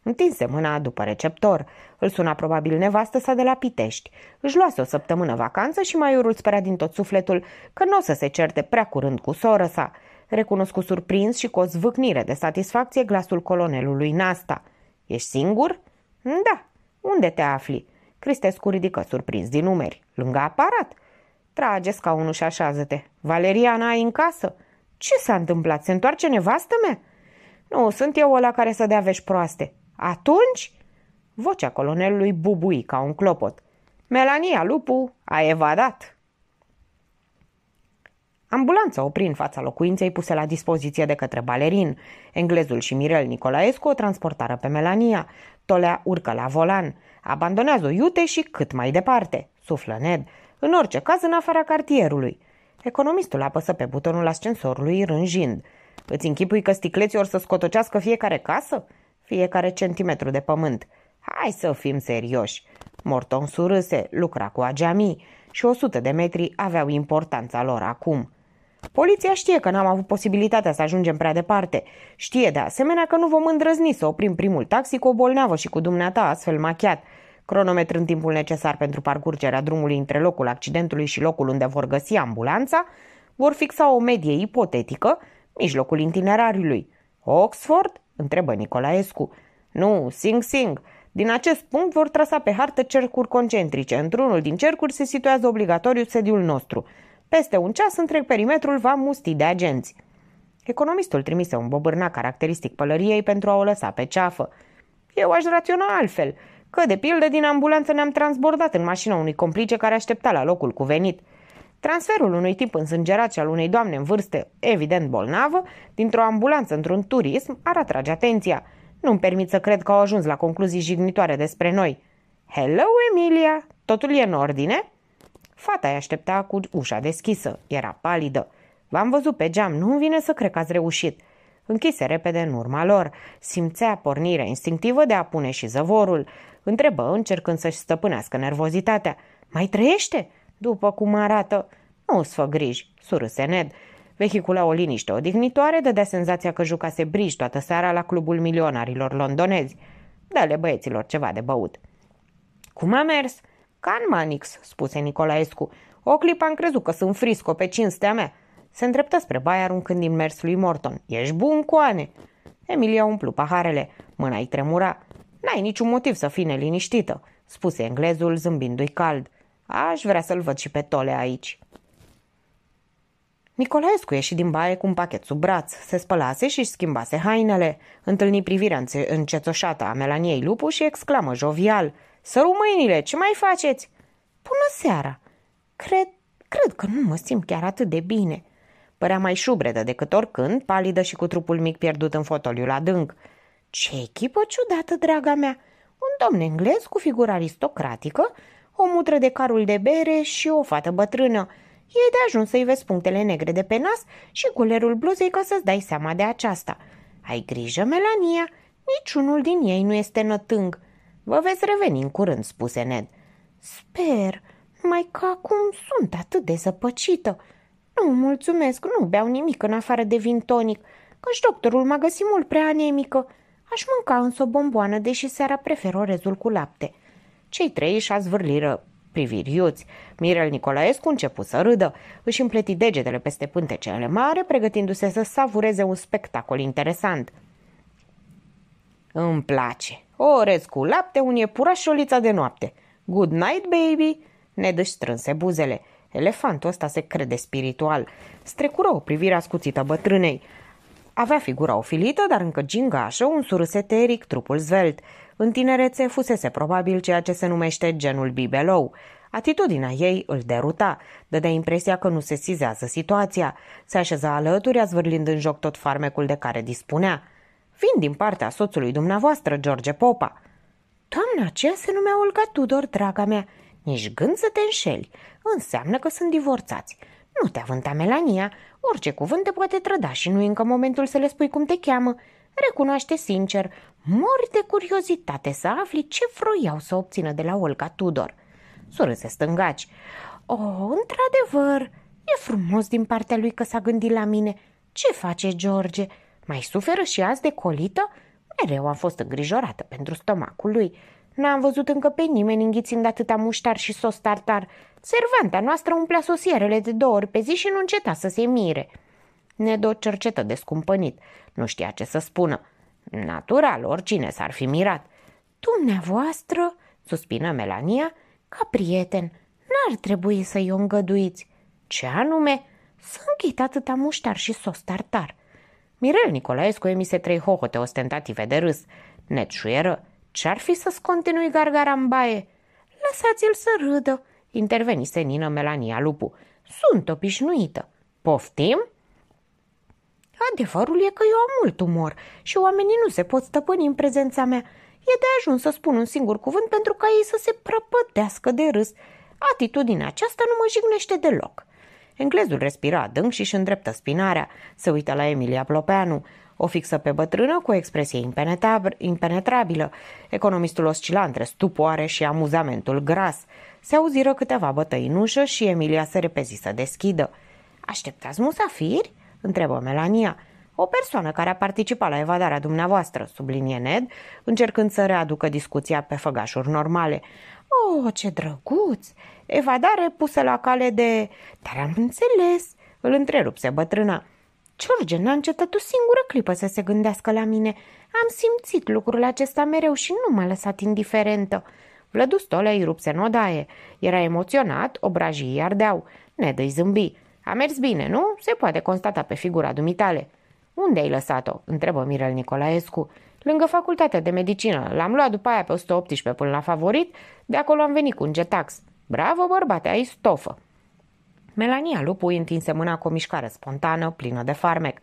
Întinse mâna după receptor. Îl suna probabil nevastă sa de la Pitești. Își luase o săptămână vacanță și maiorul spera din tot sufletul că nu o să se certe prea curând cu soră sa. Recunosc cu surprins și cu o zvâcnire de satisfacție glasul colonelului Nasta. Ești singur?" Da. Unde te afli?" Cristescu ridică surprins din numeri. Lângă aparat?" Trage scaunul și așează-te. Valeriana ai în casă?" Ce s-a întâmplat? Se întoarce nevastă mea?" Nu, sunt eu ăla care să dea vești proaste. Atunci, vocea colonelului bubui ca un clopot. Melania Lupu a evadat. Ambulanța opri în fața locuinței puse la dispoziție de către balerin. Englezul și Mirel Nicolaescu o transportară pe Melania. Tolea urcă la volan. Abandonează-o iute și cât mai departe, suflă Ned. În orice caz, în afara cartierului. Economistul apăsă pe butonul ascensorului rânjind. Îți închipui că sticleții or să scotocească fiecare casă? fiecare centimetru de pământ. Hai să fim serioși. Morton surâse, lucra cu ageamii și 100 de metri aveau importanța lor acum. Poliția știe că n-am avut posibilitatea să ajungem prea departe. Știe de asemenea că nu vom îndrăzni să oprim primul taxi cu o bolnavă și cu dumneata astfel machiat, cronometrând timpul necesar pentru parcurgerea drumului între locul accidentului și locul unde vor găsi ambulanța, vor fixa o medie ipotetică, mijlocul itinerariului. Oxford, întrebă Nicolaescu. Nu, Sing Sing. Din acest punct vor trasa pe hartă cercuri concentrice. Într-unul din cercuri se situează obligatoriu sediul nostru. Peste un ceas întreg perimetrul va musti de agenți. Economistul trimise un bobârna caracteristic pălăriei pentru a o lăsa pe ceafă. Eu aș raționa altfel, că de pildă din ambulanță ne-am transbordat în mașina unui complice care aștepta la locul cuvenit – Transferul unui tip însângerat și al unei doamne în vârstă, evident bolnavă, dintr-o ambulanță într-un turism ar atrage atenția. Nu-mi permit să cred că au ajuns la concluzii jignitoare despre noi. Hello, Emilia! Totul e în ordine?" Fata îi aștepta cu ușa deschisă. Era palidă. V-am văzut pe geam, nu-mi vine să cred că ați reușit. Închise repede în urma lor. Simțea pornirea instinctivă de a pune și zăvorul. Întrebă, încercând să-și stăpânească nervozitatea. Mai trăiește? După cum arată, nu-ți fă griji, surâse Ned. Vehicula o liniște odihnitoare, dădea senzația că jucase brici toată seara la clubul milionarilor londonezi. Dă-le băieților ceva de băut. Cum a mers? Can Manix, spuse Nicolaescu. O clipă am crezut că sunt frisco pe cinstea mea. Se îndreptă spre baia aruncând din mers lui Morton. Ești bun, coane! Emilia umplu paharele. Mâna i tremura. N-ai niciun motiv să fii neliniștită, spuse englezul zâmbindu-i cald. Aș vrea să-l văd și pe Tole aici. Nicolaescu ieși din baie cu un pachet sub braț, se spălase și și schimbase hainele. Întâlni privirea încețoșată a Melaniei Lupu și exclamă jovial. Să mâinile, ce mai faceți? Bună seara! Cred, cred că nu mă simt chiar atât de bine. Părea mai șubredă decât oricând, palidă și cu trupul mic pierdut în fotoliul adânc. Ce echipă ciudată, draga mea! Un domn englez cu figură aristocratică o mutră de carul de bere și o fată bătrână. E de ajuns să-i vezi punctele negre de pe nas și gulerul bluzei ca să-ți dai seama de aceasta. Ai grijă, Melania, niciunul din ei nu este nătâng. Vă veți reveni în curând, spuse Ned. Sper, mai că acum sunt atât de zăpăcită. Nu, mulțumesc, nu beau nimic în afară de vin tonic, căci doctorul m-a găsit mult prea anemică. Aș mânca însă o bomboană, deși seara prefer orezul cu lapte. Cei trei își azvârliră priviri iuți. Mirel Nicolaescu începu să râdă, își împleti degetele peste pântecele mare, pregătindu-se să savureze un spectacol interesant. Îmi place. O orez cu lapte, un iepuraș și o lița de noapte. Good night, baby! Nedâși strânse buzele. Elefantul ăsta se crede spiritual. Strecură o privire ascuțită bătrânei. Avea figura ofilită, dar încă gingașă, un surâset eric, trupul zvelt. În tinerețe fusese probabil ceea ce se numește genul bibelou. Atitudinea ei îl deruta, dădea impresia că nu se sizează situația. Se așeza alături, zvârlind în joc tot farmecul de care dispunea. Vin din partea soțului dumneavoastră, George Popa. Doamna aceea se numea Olga Tudor, draga mea. Nici gând să te înșeli. Înseamnă că sunt divorțați. Nu te avânta, Melania. Orice cuvânt te poate trăda și nu e încă momentul să le spui cum te cheamă. Recunoaște sincer, mori de curiozitate să afli ce vroiau să obțină de la Olga Tudor. Surâse stângaci. O, oh, într-adevăr, e frumos din partea lui că s-a gândit la mine. Ce face George? Mai suferă și azi de colită? Mereu am fost îngrijorată pentru stomacul lui. N-am văzut încă pe nimeni înghițind atâta muștar și sos tartar. Servanta noastră umplea sosierele de două ori pe zi și nu înceta să se mire. Nedo cercetă descumpănit. Nu știa ce să spună. Natural, oricine s-ar fi mirat. Dumneavoastră, suspină Melania, ca prieten, n-ar trebui să-i o îngăduiți. Ce anume? Să a atâta muștar și sos tartar. Mirel Nicolaescu emise trei hohote ostentative de râs. Netșuieră, ce-ar fi să-ți continui gargara în baie? Lăsați-l să râdă, intervenise Nina Melania Lupu. Sunt obișnuită. Poftim? Adevărul e că eu am mult umor și oamenii nu se pot stăpâni în prezența mea. E de ajuns să spun un singur cuvânt pentru ca ei să se prăpătească de râs. Atitudinea aceasta nu mă jignește deloc. Englezul respira adânc și își îndreptă spinarea. Se uită la Emilia Plopeanu. O fixă pe bătrână cu o expresie impenetrabilă. Economistul oscila între stupoare și amuzamentul gras. Se auziră câteva bătăi în ușă și Emilia se repezi să deschidă. Așteptați musafiri?" întrebă Melania. O persoană care a participat la evadarea dumneavoastră, sublinie Ned, încercând să readucă discuția pe făgașuri normale. Oh, ce drăguț! Evadare pusă la cale de... Dar am înțeles, îl întrerupse bătrâna. George n-a încetat o singură clipă să se gândească la mine. Am simțit lucrul acesta mereu și nu m-a lăsat indiferentă. Vlădu Stolă îi rupse în odaie. Era emoționat, obrajii îi ardeau. Ne i zâmbi. A mers bine, nu? Se poate constata pe figura dumitale. Unde ai lăsat-o? întrebă Mirel Nicolaescu. Lângă facultatea de medicină. L-am luat după aia pe 118 până la favorit. De acolo am venit cu un getax. Bravo, bărbate, ai stofă! Melania Lupu îi întinse mâna cu o mișcare spontană, plină de farmec.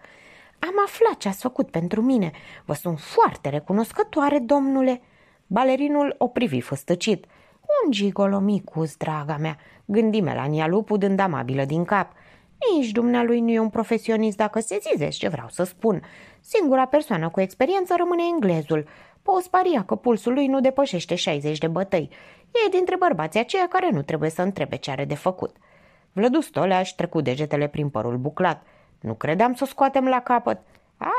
Am aflat ce ați făcut pentru mine. Vă sunt foarte recunoscătoare, domnule!" Balerinul o privi făstăcit. Un gigolo micus, draga mea, gândi Melania Lupu dând amabilă din cap. Nici dumnealui nu e un profesionist dacă se zizești ce vreau să spun. Singura persoană cu experiență rămâne englezul. Poți paria că pulsul lui nu depășește 60 de bătăi. E dintre bărbații aceia care nu trebuie să întrebe ce are de făcut. Vlădu Stolea își trecu degetele prin părul buclat. Nu credeam să o scoatem la capăt.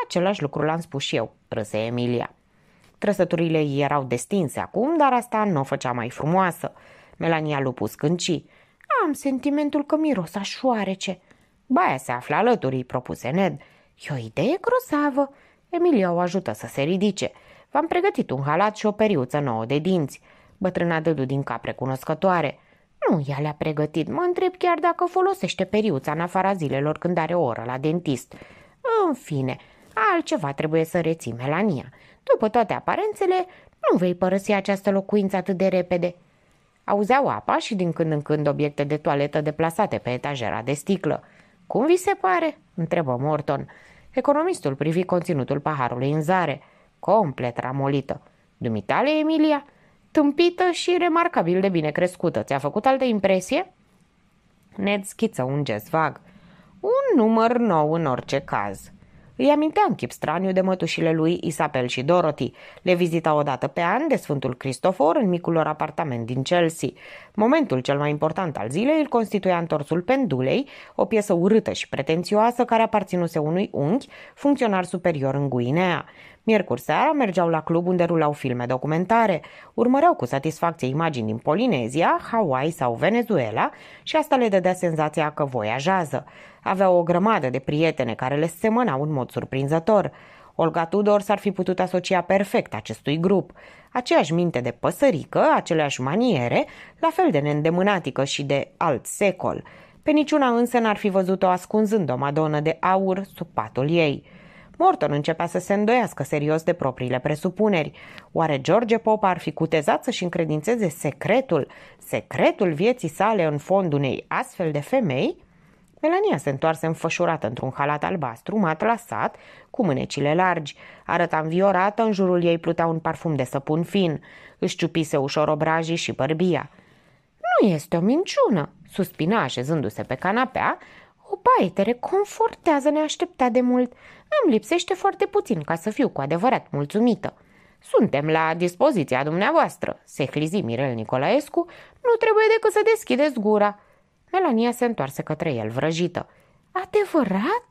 Același lucru l-am spus și eu, râse Emilia. Trăsăturile ei erau destinse acum, dar asta nu o făcea mai frumoasă. Melania Lupus cânci. Am sentimentul că miros așoarece. Baia se află alături, îi propuse Ned. E o idee grozavă. Emilia o ajută să se ridice. V-am pregătit un halat și o periuță nouă de dinți. Bătrâna dădu din cap recunoscătoare. Nu ea le-a pregătit, mă întreb chiar dacă folosește periuța în afara zilelor când are o oră la dentist. În fine, altceva trebuie să reții Melania. După toate aparențele, nu vei părăsi această locuință atât de repede. Auzeau apa și din când în când obiecte de toaletă deplasate pe etajera de sticlă. Cum vi se pare?" întrebă Morton. Economistul privi conținutul paharului în zare, complet ramolită. Dumitale, Emilia? Tâmpită și remarcabil de bine crescută. Ți-a făcut altă impresie?" Ned schiță un gest vag. Un număr nou în orice caz. Îi amintea în chip straniu de mătușile lui Isabel și Dorothy. Le vizita odată pe an de Sfântul Cristofor în micul lor apartament din Chelsea. Momentul cel mai important al zilei îl constituia întorsul pendulei, o piesă urâtă și pretențioasă care aparținuse unui unchi, funcționar superior în Guinea. Miercuri seara mergeau la club unde rulau filme documentare, urmăreau cu satisfacție imagini din Polinezia, Hawaii sau Venezuela și asta le dădea senzația că voiajează. Aveau o grămadă de prietene care le semănau în mod surprinzător. Olga Tudor s-ar fi putut asocia perfect acestui grup. Aceeași minte de păsărică, aceleași maniere, la fel de neîndemânatică și de alt secol. Pe niciuna însă n-ar fi văzut-o ascunzând o madonă de aur sub patul ei. Morton începea să se îndoiască serios de propriile presupuneri. Oare George Popa ar fi cutezat să-și încredințeze secretul, secretul vieții sale în fond unei astfel de femei? Melania se întoarse înfășurată într-un halat albastru, mat lasat, cu mânecile largi. Arăta înviorată, în jurul ei plutea un parfum de săpun fin. Își ciupise ușor obrajii și bărbia. Nu este o minciună, suspina așezându-se pe canapea, o baietere confortează neașteptat de mult. Îmi lipsește foarte puțin ca să fiu cu adevărat mulțumită. Suntem la dispoziția dumneavoastră, se hlizi Mirel Nicolaescu, nu trebuie decât să deschideți gura. Melania se întoarse către el vrăjită. Adevărat?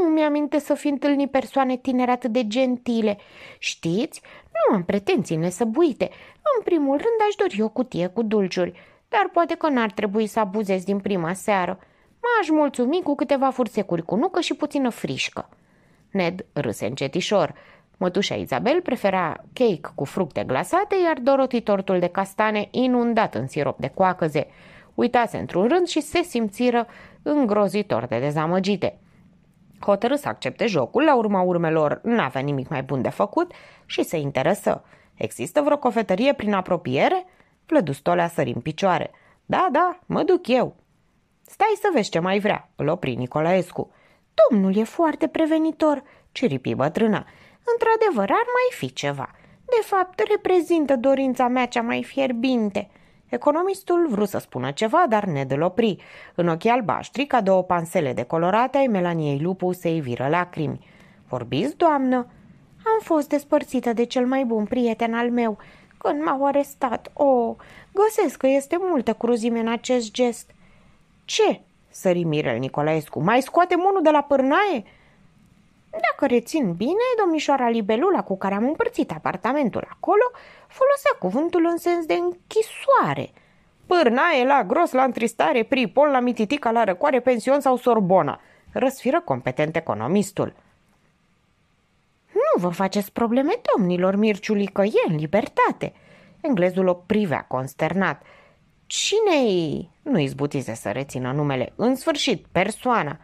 Nu mi-aminte să fi întâlnit persoane tinere atât de gentile. Știți, nu am pretenții nesăbuite. În primul rând aș dori o cutie cu dulciuri, dar poate că n-ar trebui să abuzez din prima seară. M-aș mulțumi cu câteva fursecuri cu nucă și puțină frișcă. Ned râse încetișor. Mătușa Izabel prefera cake cu fructe glasate, iar Dorothy tortul de castane inundat în sirop de coacăze. Uitase într-un rând și se simțiră îngrozitor de dezamăgite. Hotărâ să accepte jocul, la urma urmelor n-avea nimic mai bun de făcut și se interesă. Există vreo cofetărie prin apropiere? Plădustolea sări în picioare. Da, da, mă duc eu. Stai să vezi ce mai vrea, îl opri Nicolaescu. Domnul e foarte prevenitor, ciripi bătrâna. Într-adevăr, ar mai fi ceva. De fapt, reprezintă dorința mea cea mai fierbinte. Economistul vrut să spună ceva, dar ne dă opri. În ochii albaștri, ca două pansele decolorate ai Melaniei Lupu, se viră lacrimi. Vorbiți, doamnă? Am fost despărțită de cel mai bun prieten al meu. Când m-au arestat, o, oh, găsesc că este multă cruzime în acest gest. Ce?" sări Mirel Nicolaescu. Mai scoate unul de la pârnaie?" Dacă rețin bine, domnișoara Libelula cu care am împărțit apartamentul acolo folosea cuvântul în sens de închisoare. Pârnaie la gros, la întristare, pripol, la mititica, la răcoare, pension sau sorbona, răsfiră competent economistul. Nu vă faceți probleme, domnilor, Mirciulică, e în libertate. Englezul o privea consternat – cine e? Nu izbutise să rețină numele. În sfârșit, persoana.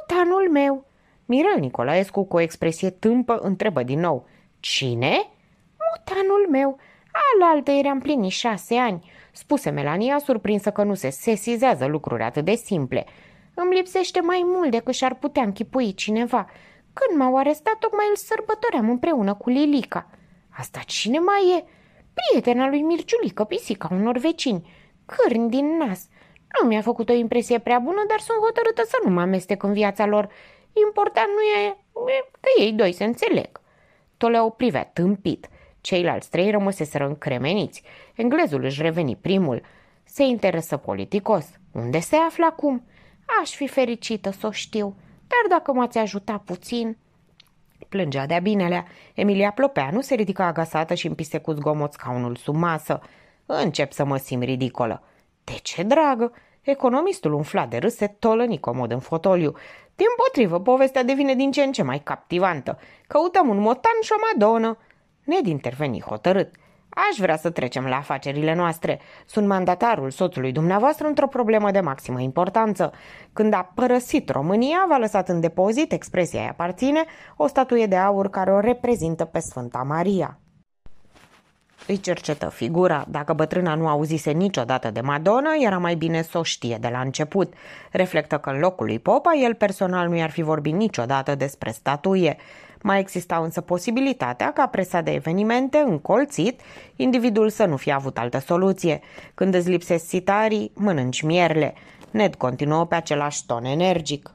mutanul meu. Mirel Nicolaescu, cu o expresie tâmpă, întrebă din nou. Cine? Mutanul meu. Alaltă eram plini șase ani, spuse Melania, surprinsă că nu se sesizează lucruri atât de simple. Îmi lipsește mai mult decât și-ar putea închipui cineva. Când m-au arestat, tocmai îl sărbătoream împreună cu Lilica. Asta cine mai e? Prietena lui Mirciulică, pisica unor vecini cârni din nas. Nu mi-a făcut o impresie prea bună, dar sunt hotărâtă să nu mă amestec în viața lor. Important nu e, e că ei doi se înțeleg. Tolea o privea tâmpit. Ceilalți trei rămăseseră încremeniți. Englezul își reveni primul. Se interesă politicos. Unde se află acum? Aș fi fericită să o știu, dar dacă m-ați ajuta puțin... Plângea de-a binelea. Emilia Plopeanu se ridica agasată și împise cu zgomot scaunul sub masă. Încep să mă simt ridicolă. De ce, dragă? Economistul umflat de râs se tolăni comod în fotoliu. Din potrivă, povestea devine din ce în ce mai captivantă. Căutăm un motan și o madonă. Ned interveni hotărât. Aș vrea să trecem la afacerile noastre. Sunt mandatarul soțului dumneavoastră într-o problemă de maximă importanță. Când a părăsit România, v-a lăsat în depozit, expresia îi aparține, o statuie de aur care o reprezintă pe Sfânta Maria. Îi cercetă figura. Dacă bătrâna nu auzise niciodată de Madonna, era mai bine să o știe de la început. Reflectă că în locul lui Popa, el personal nu i-ar fi vorbit niciodată despre statuie. Mai exista însă posibilitatea ca presa de evenimente, încolțit, individul să nu fie avut altă soluție. Când îți lipsesc sitarii, mănânci mierle. Ned continuă pe același ton energic.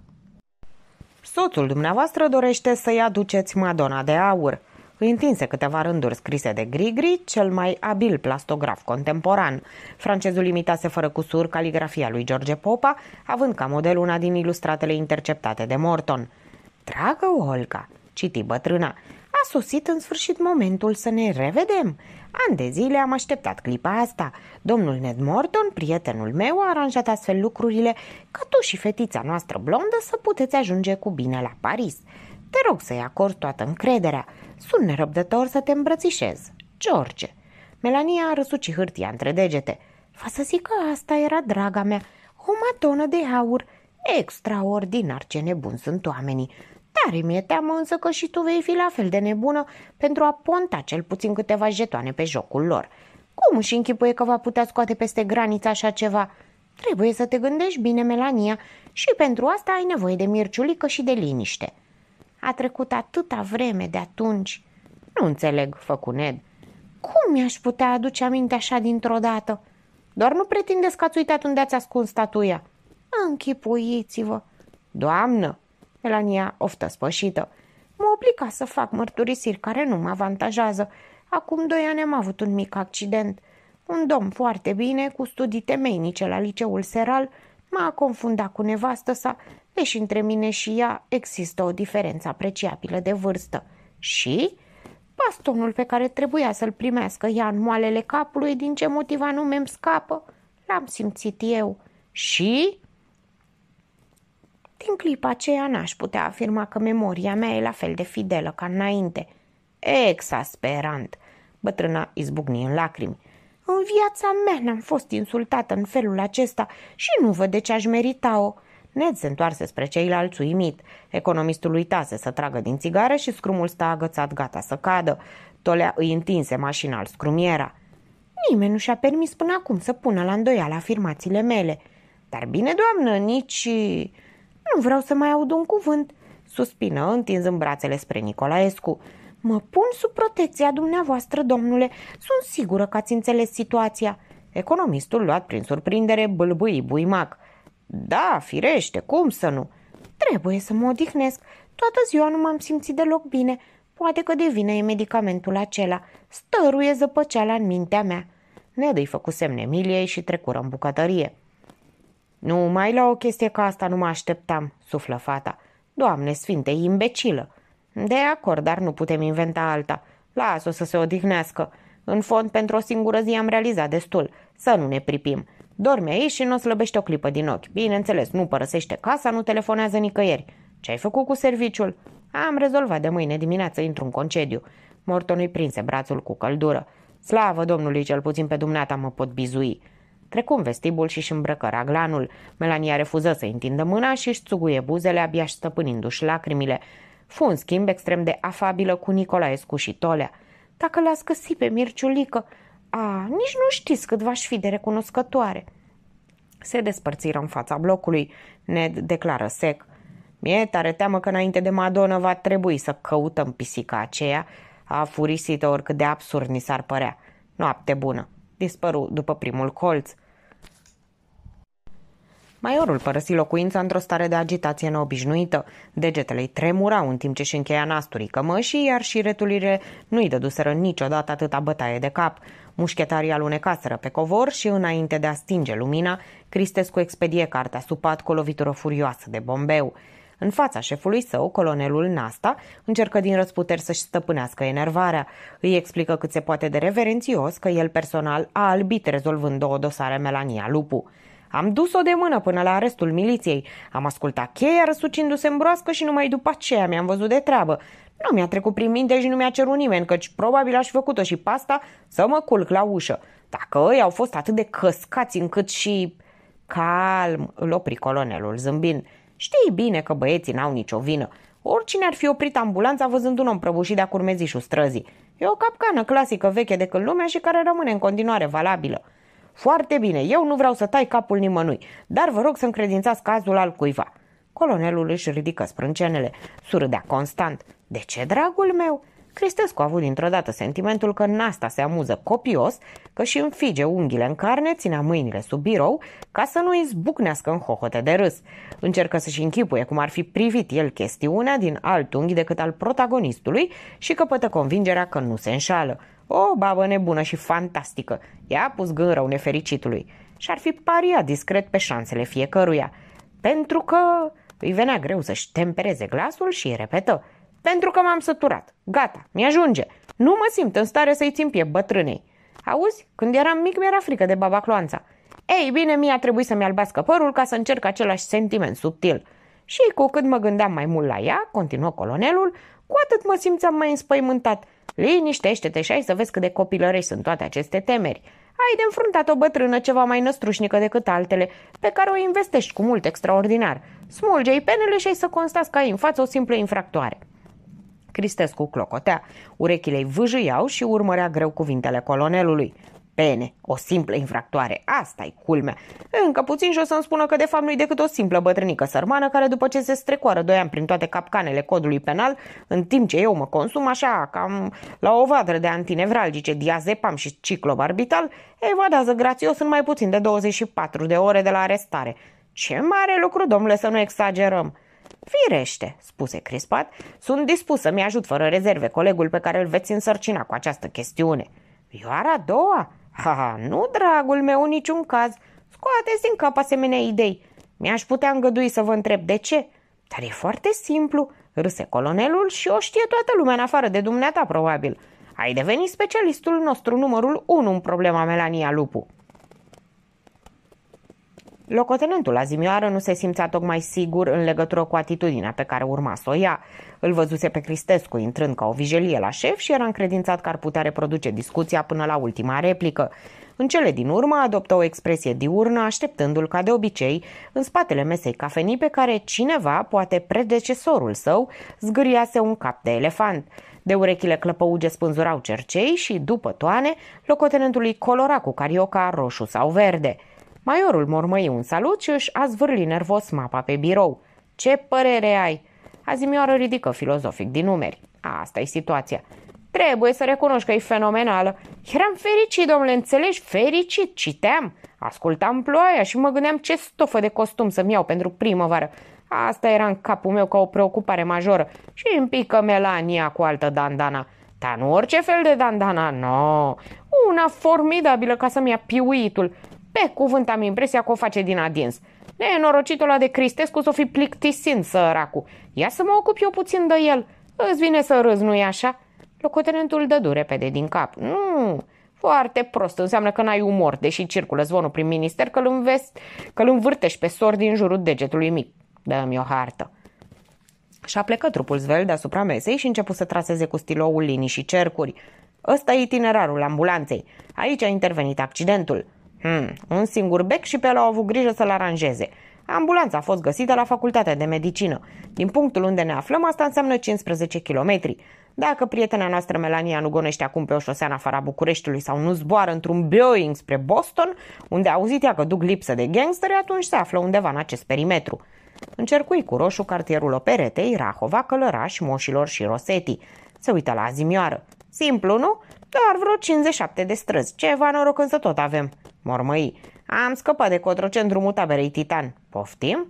Soțul dumneavoastră dorește să-i aduceți Madonna de aur îi întinse câteva rânduri scrise de Grigri, cel mai abil plastograf contemporan. Francezul imitase fără cusur caligrafia lui George Popa, având ca model una din ilustratele interceptate de Morton. Dragă Olga, citi bătrâna, a sosit în sfârșit momentul să ne revedem. An de zile am așteptat clipa asta. Domnul Ned Morton, prietenul meu, a aranjat astfel lucrurile ca tu și fetița noastră blondă să puteți ajunge cu bine la Paris. Te rog să-i acord toată încrederea. Sunt nerăbdător să te îmbrățișez. George. Melania a răsuci hârtia între degete. Fa să zic că asta era draga mea, o matonă de aur. Extraordinar ce nebun sunt oamenii. Tare mi-e teamă însă că și tu vei fi la fel de nebună pentru a ponta cel puțin câteva jetoane pe jocul lor. Cum își închipuie că va putea scoate peste granița așa ceva? Trebuie să te gândești bine, Melania, și pentru asta ai nevoie de mirciulică și de liniște. A trecut atâta vreme de atunci. Nu înțeleg, făcu Ned. Cum mi-aș putea aduce aminte așa dintr-o dată? Doar nu pretindeți că ați uitat unde ați ascuns statuia. Închipuiți-vă! Doamnă! Melania oftă spășită. Mă obliga să fac mărturisiri care nu mă avantajează. Acum doi ani am avut un mic accident. Un domn foarte bine, cu studii temeinice la liceul seral, m-a confundat cu nevastă sa deși între mine și ea există o diferență apreciabilă de vârstă. Și bastonul pe care trebuia să-l primească ea în moalele capului, din ce motiv anume îmi scapă, l-am simțit eu. Și... Din clipa aceea n-aș putea afirma că memoria mea e la fel de fidelă ca înainte. Exasperant! Bătrâna izbucni în lacrimi. În viața mea n-am fost insultată în felul acesta și nu văd de ce aș merita-o. Ned se întoarse spre ceilalți uimit. Economistul uitase să tragă din țigară și scrumul stă agățat gata să cadă. Tolea îi întinse mașinal scrumiera. Nimeni nu și-a permis până acum să pună la îndoială afirmațiile mele. Dar bine, doamnă, nici... Nu vreau să mai aud un cuvânt, suspină, întinzând brațele spre Nicolaescu. Mă pun sub protecția dumneavoastră, domnule. Sunt sigură că ați înțeles situația. Economistul, luat prin surprindere, bâlbâi buimac. Da, firește, cum să nu? Trebuie să mă odihnesc. Toată ziua nu m-am simțit deloc bine. Poate că devine e medicamentul acela. Stăruie zăpăceala în mintea mea. Nedă-i făcu semne Emiliei și trecură în bucătărie. Nu mai la o chestie ca asta nu mă așteptam, suflă fata. Doamne sfinte, imbecilă! De acord, dar nu putem inventa alta. Las-o să se odihnească. În fond, pentru o singură zi am realizat destul. Să nu ne pripim. Dorme aici și nu slăbește o clipă din ochi. Bineînțeles, nu părăsește casa, nu telefonează nicăieri. Ce ai făcut cu serviciul? Am rezolvat de mâine dimineață, intru în concediu. Morton îi prinse brațul cu căldură. Slavă Domnului, cel puțin pe dumneata mă pot bizui. Trecu în vestibul și își îmbrăcă raglanul. Melania refuză să întindă mâna și își țuguie buzele, abia stăpânindu-și lacrimile. Fu un schimb extrem de afabilă cu Nicolaescu și Tolea. Dacă l-ați găsit pe Mirciulică, a, nici nu știți cât v-aș fi de recunoscătoare. Se despărțiră în fața blocului, Ned declară sec. Mie e tare teamă că înainte de Madonna va trebui să căutăm pisica aceea, a furisită oricât de absurd ni s-ar părea. Noapte bună. Dispăru după primul colț. Maiorul părăsi locuința într-o stare de agitație neobișnuită. Degetele îi tremurau în timp ce și încheia nasturii cămășii, iar și returile nu-i dăduseră niciodată atâta bătaie de cap. Mușchetarii alunecaseră pe covor și, înainte de a stinge lumina, Cristescu expedie cartea supat cu o lovitură furioasă de bombeu. În fața șefului său, colonelul Nasta încercă din răsputeri să-și stăpânească enervarea. Îi explică cât se poate de reverențios că el personal a albit rezolvând două dosare Melania Lupu. Am dus-o de mână până la arestul miliției. Am ascultat cheia răsucindu-se în broască și numai după aceea mi-am văzut de treabă. Nu mi-a trecut prin minte și nu mi-a cerut nimeni, căci probabil aș făcut-o și pasta să mă culc la ușă. Dacă ei au fost atât de căscați încât și... Calm, îl opri colonelul zâmbind. Știi bine că băieții n-au nicio vină. Oricine ar fi oprit ambulanța văzând un om prăbușit de-a curmezișul străzii. E o capcană clasică veche de când lumea și care rămâne în continuare valabilă. Foarte bine, eu nu vreau să tai capul nimănui, dar vă rog să încredințați cazul al cuiva. Colonelul își ridică sprâncenele, surâdea constant. De ce, dragul meu? Cristescu a avut dintr-o dată sentimentul că nasta se amuză copios, că și înfige unghiile în carne, ținea mâinile sub birou, ca să nu îi zbucnească în hohote de râs. Încercă să-și închipuie cum ar fi privit el chestiunea din alt unghi decât al protagonistului și căpătă convingerea că nu se înșală. O babă nebună și fantastică. Ea a pus gând rău nefericitului și ar fi paria discret pe șansele fiecăruia. Pentru că îi venea greu să-și tempereze glasul și repetă. Pentru că m-am săturat. Gata, mi-ajunge. Nu mă simt în stare să-i țin piept bătrânei. Auzi, când eram mic mi-era frică de baba Cloanța. Ei bine, mi a trebuit să-mi albească părul ca să încerc același sentiment subtil. Și cu cât mă gândeam mai mult la ea, continuă colonelul, cu atât mă simțeam mai înspăimântat. Liniștește-te și ai să vezi cât de copilărești sunt toate aceste temeri. Ai de înfruntat o bătrână ceva mai năstrușnică decât altele, pe care o investești cu mult extraordinar. Smulgei penele și ai să constați că ai în față o simplă infractoare. Cristescu clocotea, urechile-i vâjâiau și urmărea greu cuvintele colonelului pene, o simplă infractoare, asta e culmea. Încă puțin și o să-mi spună că de fapt nu-i decât o simplă bătrânică sărmană care după ce se strecoară doi ani prin toate capcanele codului penal, în timp ce eu mă consum așa, cam la o vadră de antinevralgice, diazepam și ciclobarbital, evadează grațios în mai puțin de 24 de ore de la arestare. Ce mare lucru, domnule, să nu exagerăm!" Firește, spuse crispat, sunt dispus să-mi ajut fără rezerve colegul pe care îl veți însărcina cu această chestiune. Ioara a doua? Ha, nu, dragul meu, niciun caz. Scoateți din cap asemenea idei. Mi-aș putea îngădui să vă întreb de ce, dar e foarte simplu, râse colonelul și o știe toată lumea în afară de dumneata, probabil. Ai devenit specialistul nostru numărul 1 în problema Melania Lupu. Locotenentul azimioară nu se simțea tocmai sigur în legătură cu atitudinea pe care urma să o ia. Îl văzuse pe Cristescu intrând ca o vijelie la șef și era încredințat că ar putea reproduce discuția până la ultima replică. În cele din urmă adoptă o expresie diurnă, așteptându-l ca de obicei în spatele mesei cafenii pe care cineva, poate predecesorul său, zgâriase un cap de elefant. De urechile clăpăuge spânzurau cercei și, după toane, locotenentului colora cu carioca roșu sau verde – Maiorul mormăi un salut și își a zvârli nervos mapa pe birou. Ce părere ai? Azimioară ridică filozofic din numeri. asta e situația. Trebuie să recunoști că e fenomenală. Eram fericit, domnule, înțelegi? Fericit, citeam, ascultam ploaia și mă gândeam ce stofă de costum să-mi iau pentru primăvară. Asta era în capul meu ca o preocupare majoră și îmi pică Melania cu altă dandana. Dar nu orice fel de dandana, no, una formidabilă ca să-mi ia piuitul. Pe cuvânt am impresia că o face din adins. Nenorocitul ăla de Cristescu s-o fi plictisind, săracu. Ia să mă ocup eu puțin de el. Îți vine să râzi, nu-i așa? Locotenentul dădu repede din cap. Nu, foarte prost, înseamnă că n-ai umor, deși circulă zvonul prin minister că-l, învest, că-l învârtești pe sor din jurul degetului mic. Dă-mi o hartă. Și-a plecat trupul zvel deasupra mesei și început să traseze cu stiloul linii și cercuri. Ăsta e itinerarul ambulanței. Aici a intervenit accidentul. Hmm, un singur bec și pe el au avut grijă să-l aranjeze. Ambulanța a fost găsită la facultatea de medicină. Din punctul unde ne aflăm, asta înseamnă 15 kilometri. Dacă prietena noastră Melania nu gonește acum pe o șosea în afara Bucureștiului sau nu zboară într-un Boeing spre Boston, unde a auzit ea că duc lipsă de gangsteri, atunci se află undeva în acest perimetru. Încercui cu roșu cartierul Operetei, Rahova, Călăraș, Moșilor și Roseti. Se uită la azimioară. Simplu, nu? Doar vreo 57 de străzi. Ceva noroc însă tot avem mormăi. Am scăpat de în drumul taberei Titan. Poftim?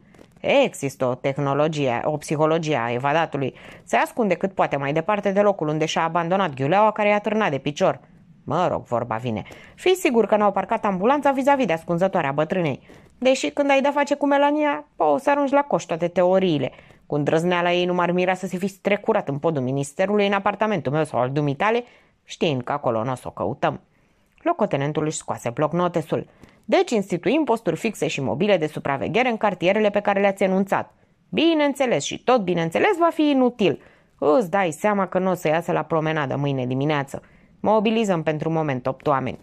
Există o tehnologie, o psihologie a evadatului. Se ascunde cât poate mai departe de locul unde și-a abandonat ghiuleaua care i-a târnat de picior. Mă rog, vorba vine. Fii sigur că n-au parcat ambulanța vis-a-vis de ascunzătoarea bătrânei. Deși când ai de face cu Melania, poți să arunci la coș toate teoriile. Cu îndrăzneala ei nu m-ar mira să se fi strecurat în podul ministerului în apartamentul meu sau al dumitale, știind că acolo nu o să o căutăm. Locotenentul își scoase blocnotesul. Deci instituim posturi fixe și mobile de supraveghere în cartierele pe care le-ați enunțat. Bineînțeles și tot bineînțeles va fi inutil. Îți dai seama că nu o să iasă la promenadă mâine dimineață. Mobilizăm pentru moment opt oameni.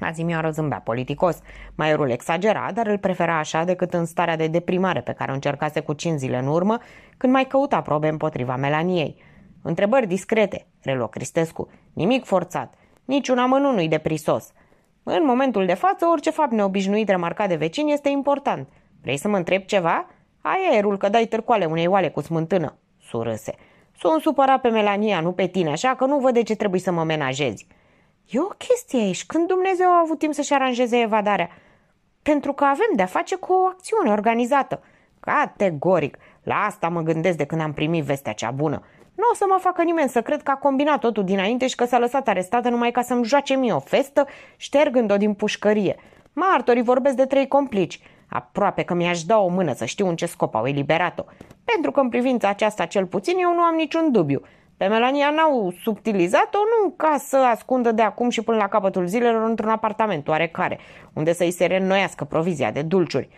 Azimioară zâmbea politicos. Maierul exagera, dar îl prefera așa decât în starea de deprimare pe care o încercase cu cinci zile în urmă, când mai căuta probe împotriva Melaniei. Întrebări discrete, reluă Cristescu. Nimic forțat. Niciun amănunt nu-i de prisos. În momentul de față, orice fapt neobișnuit remarcat de vecini este important. Vrei să mă întreb ceva? Ai Aerul că dai târcoale unei oale cu smântână, surâse. Sunt supărat pe Melania, nu pe tine, așa că nu văd de ce trebuie să mă menajezi. E o chestie aici. Când Dumnezeu a avut timp să-și aranjeze evadarea? Pentru că avem de-a face cu o acțiune organizată. Categoric. La asta mă gândesc de când am primit vestea cea bună. Nu o să mă facă nimeni să cred că a combinat totul dinainte și că s-a lăsat arestată numai ca să-mi joace mie o festă, ștergând-o din pușcărie. Martorii vorbesc de trei complici. Aproape că mi-aș da o mână să știu în ce scop au eliberat-o. Pentru că în privința aceasta cel puțin eu nu am niciun dubiu. Pe Melania n-au subtilizat-o nu ca să ascundă de acum și până la capătul zilelor într-un apartament oarecare, unde să-i se reînnoiască provizia de dulciuri.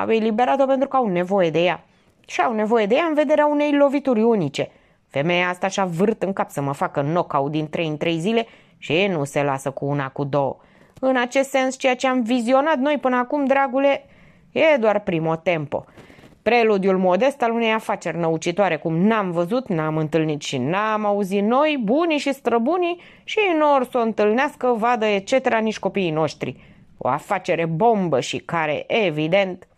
Au eliberat-o pentru că au nevoie de ea. Și au nevoie de ea în vederea unei lovituri unice – Femeia asta și-a vârt în cap să mă facă knockout din trei în trei zile și ei nu se lasă cu una cu două. În acest sens, ceea ce am vizionat noi până acum, dragule, e doar primo tempo. Preludiul modest al unei afaceri năucitoare, cum n-am văzut, n-am întâlnit și n-am auzit noi, bunii și străbunii, și în or să o întâlnească, vadă, etc., nici copiii noștri. O afacere bombă și care, evident,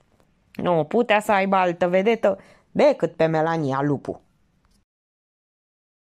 nu putea să aibă altă vedetă decât pe Melania Lupu.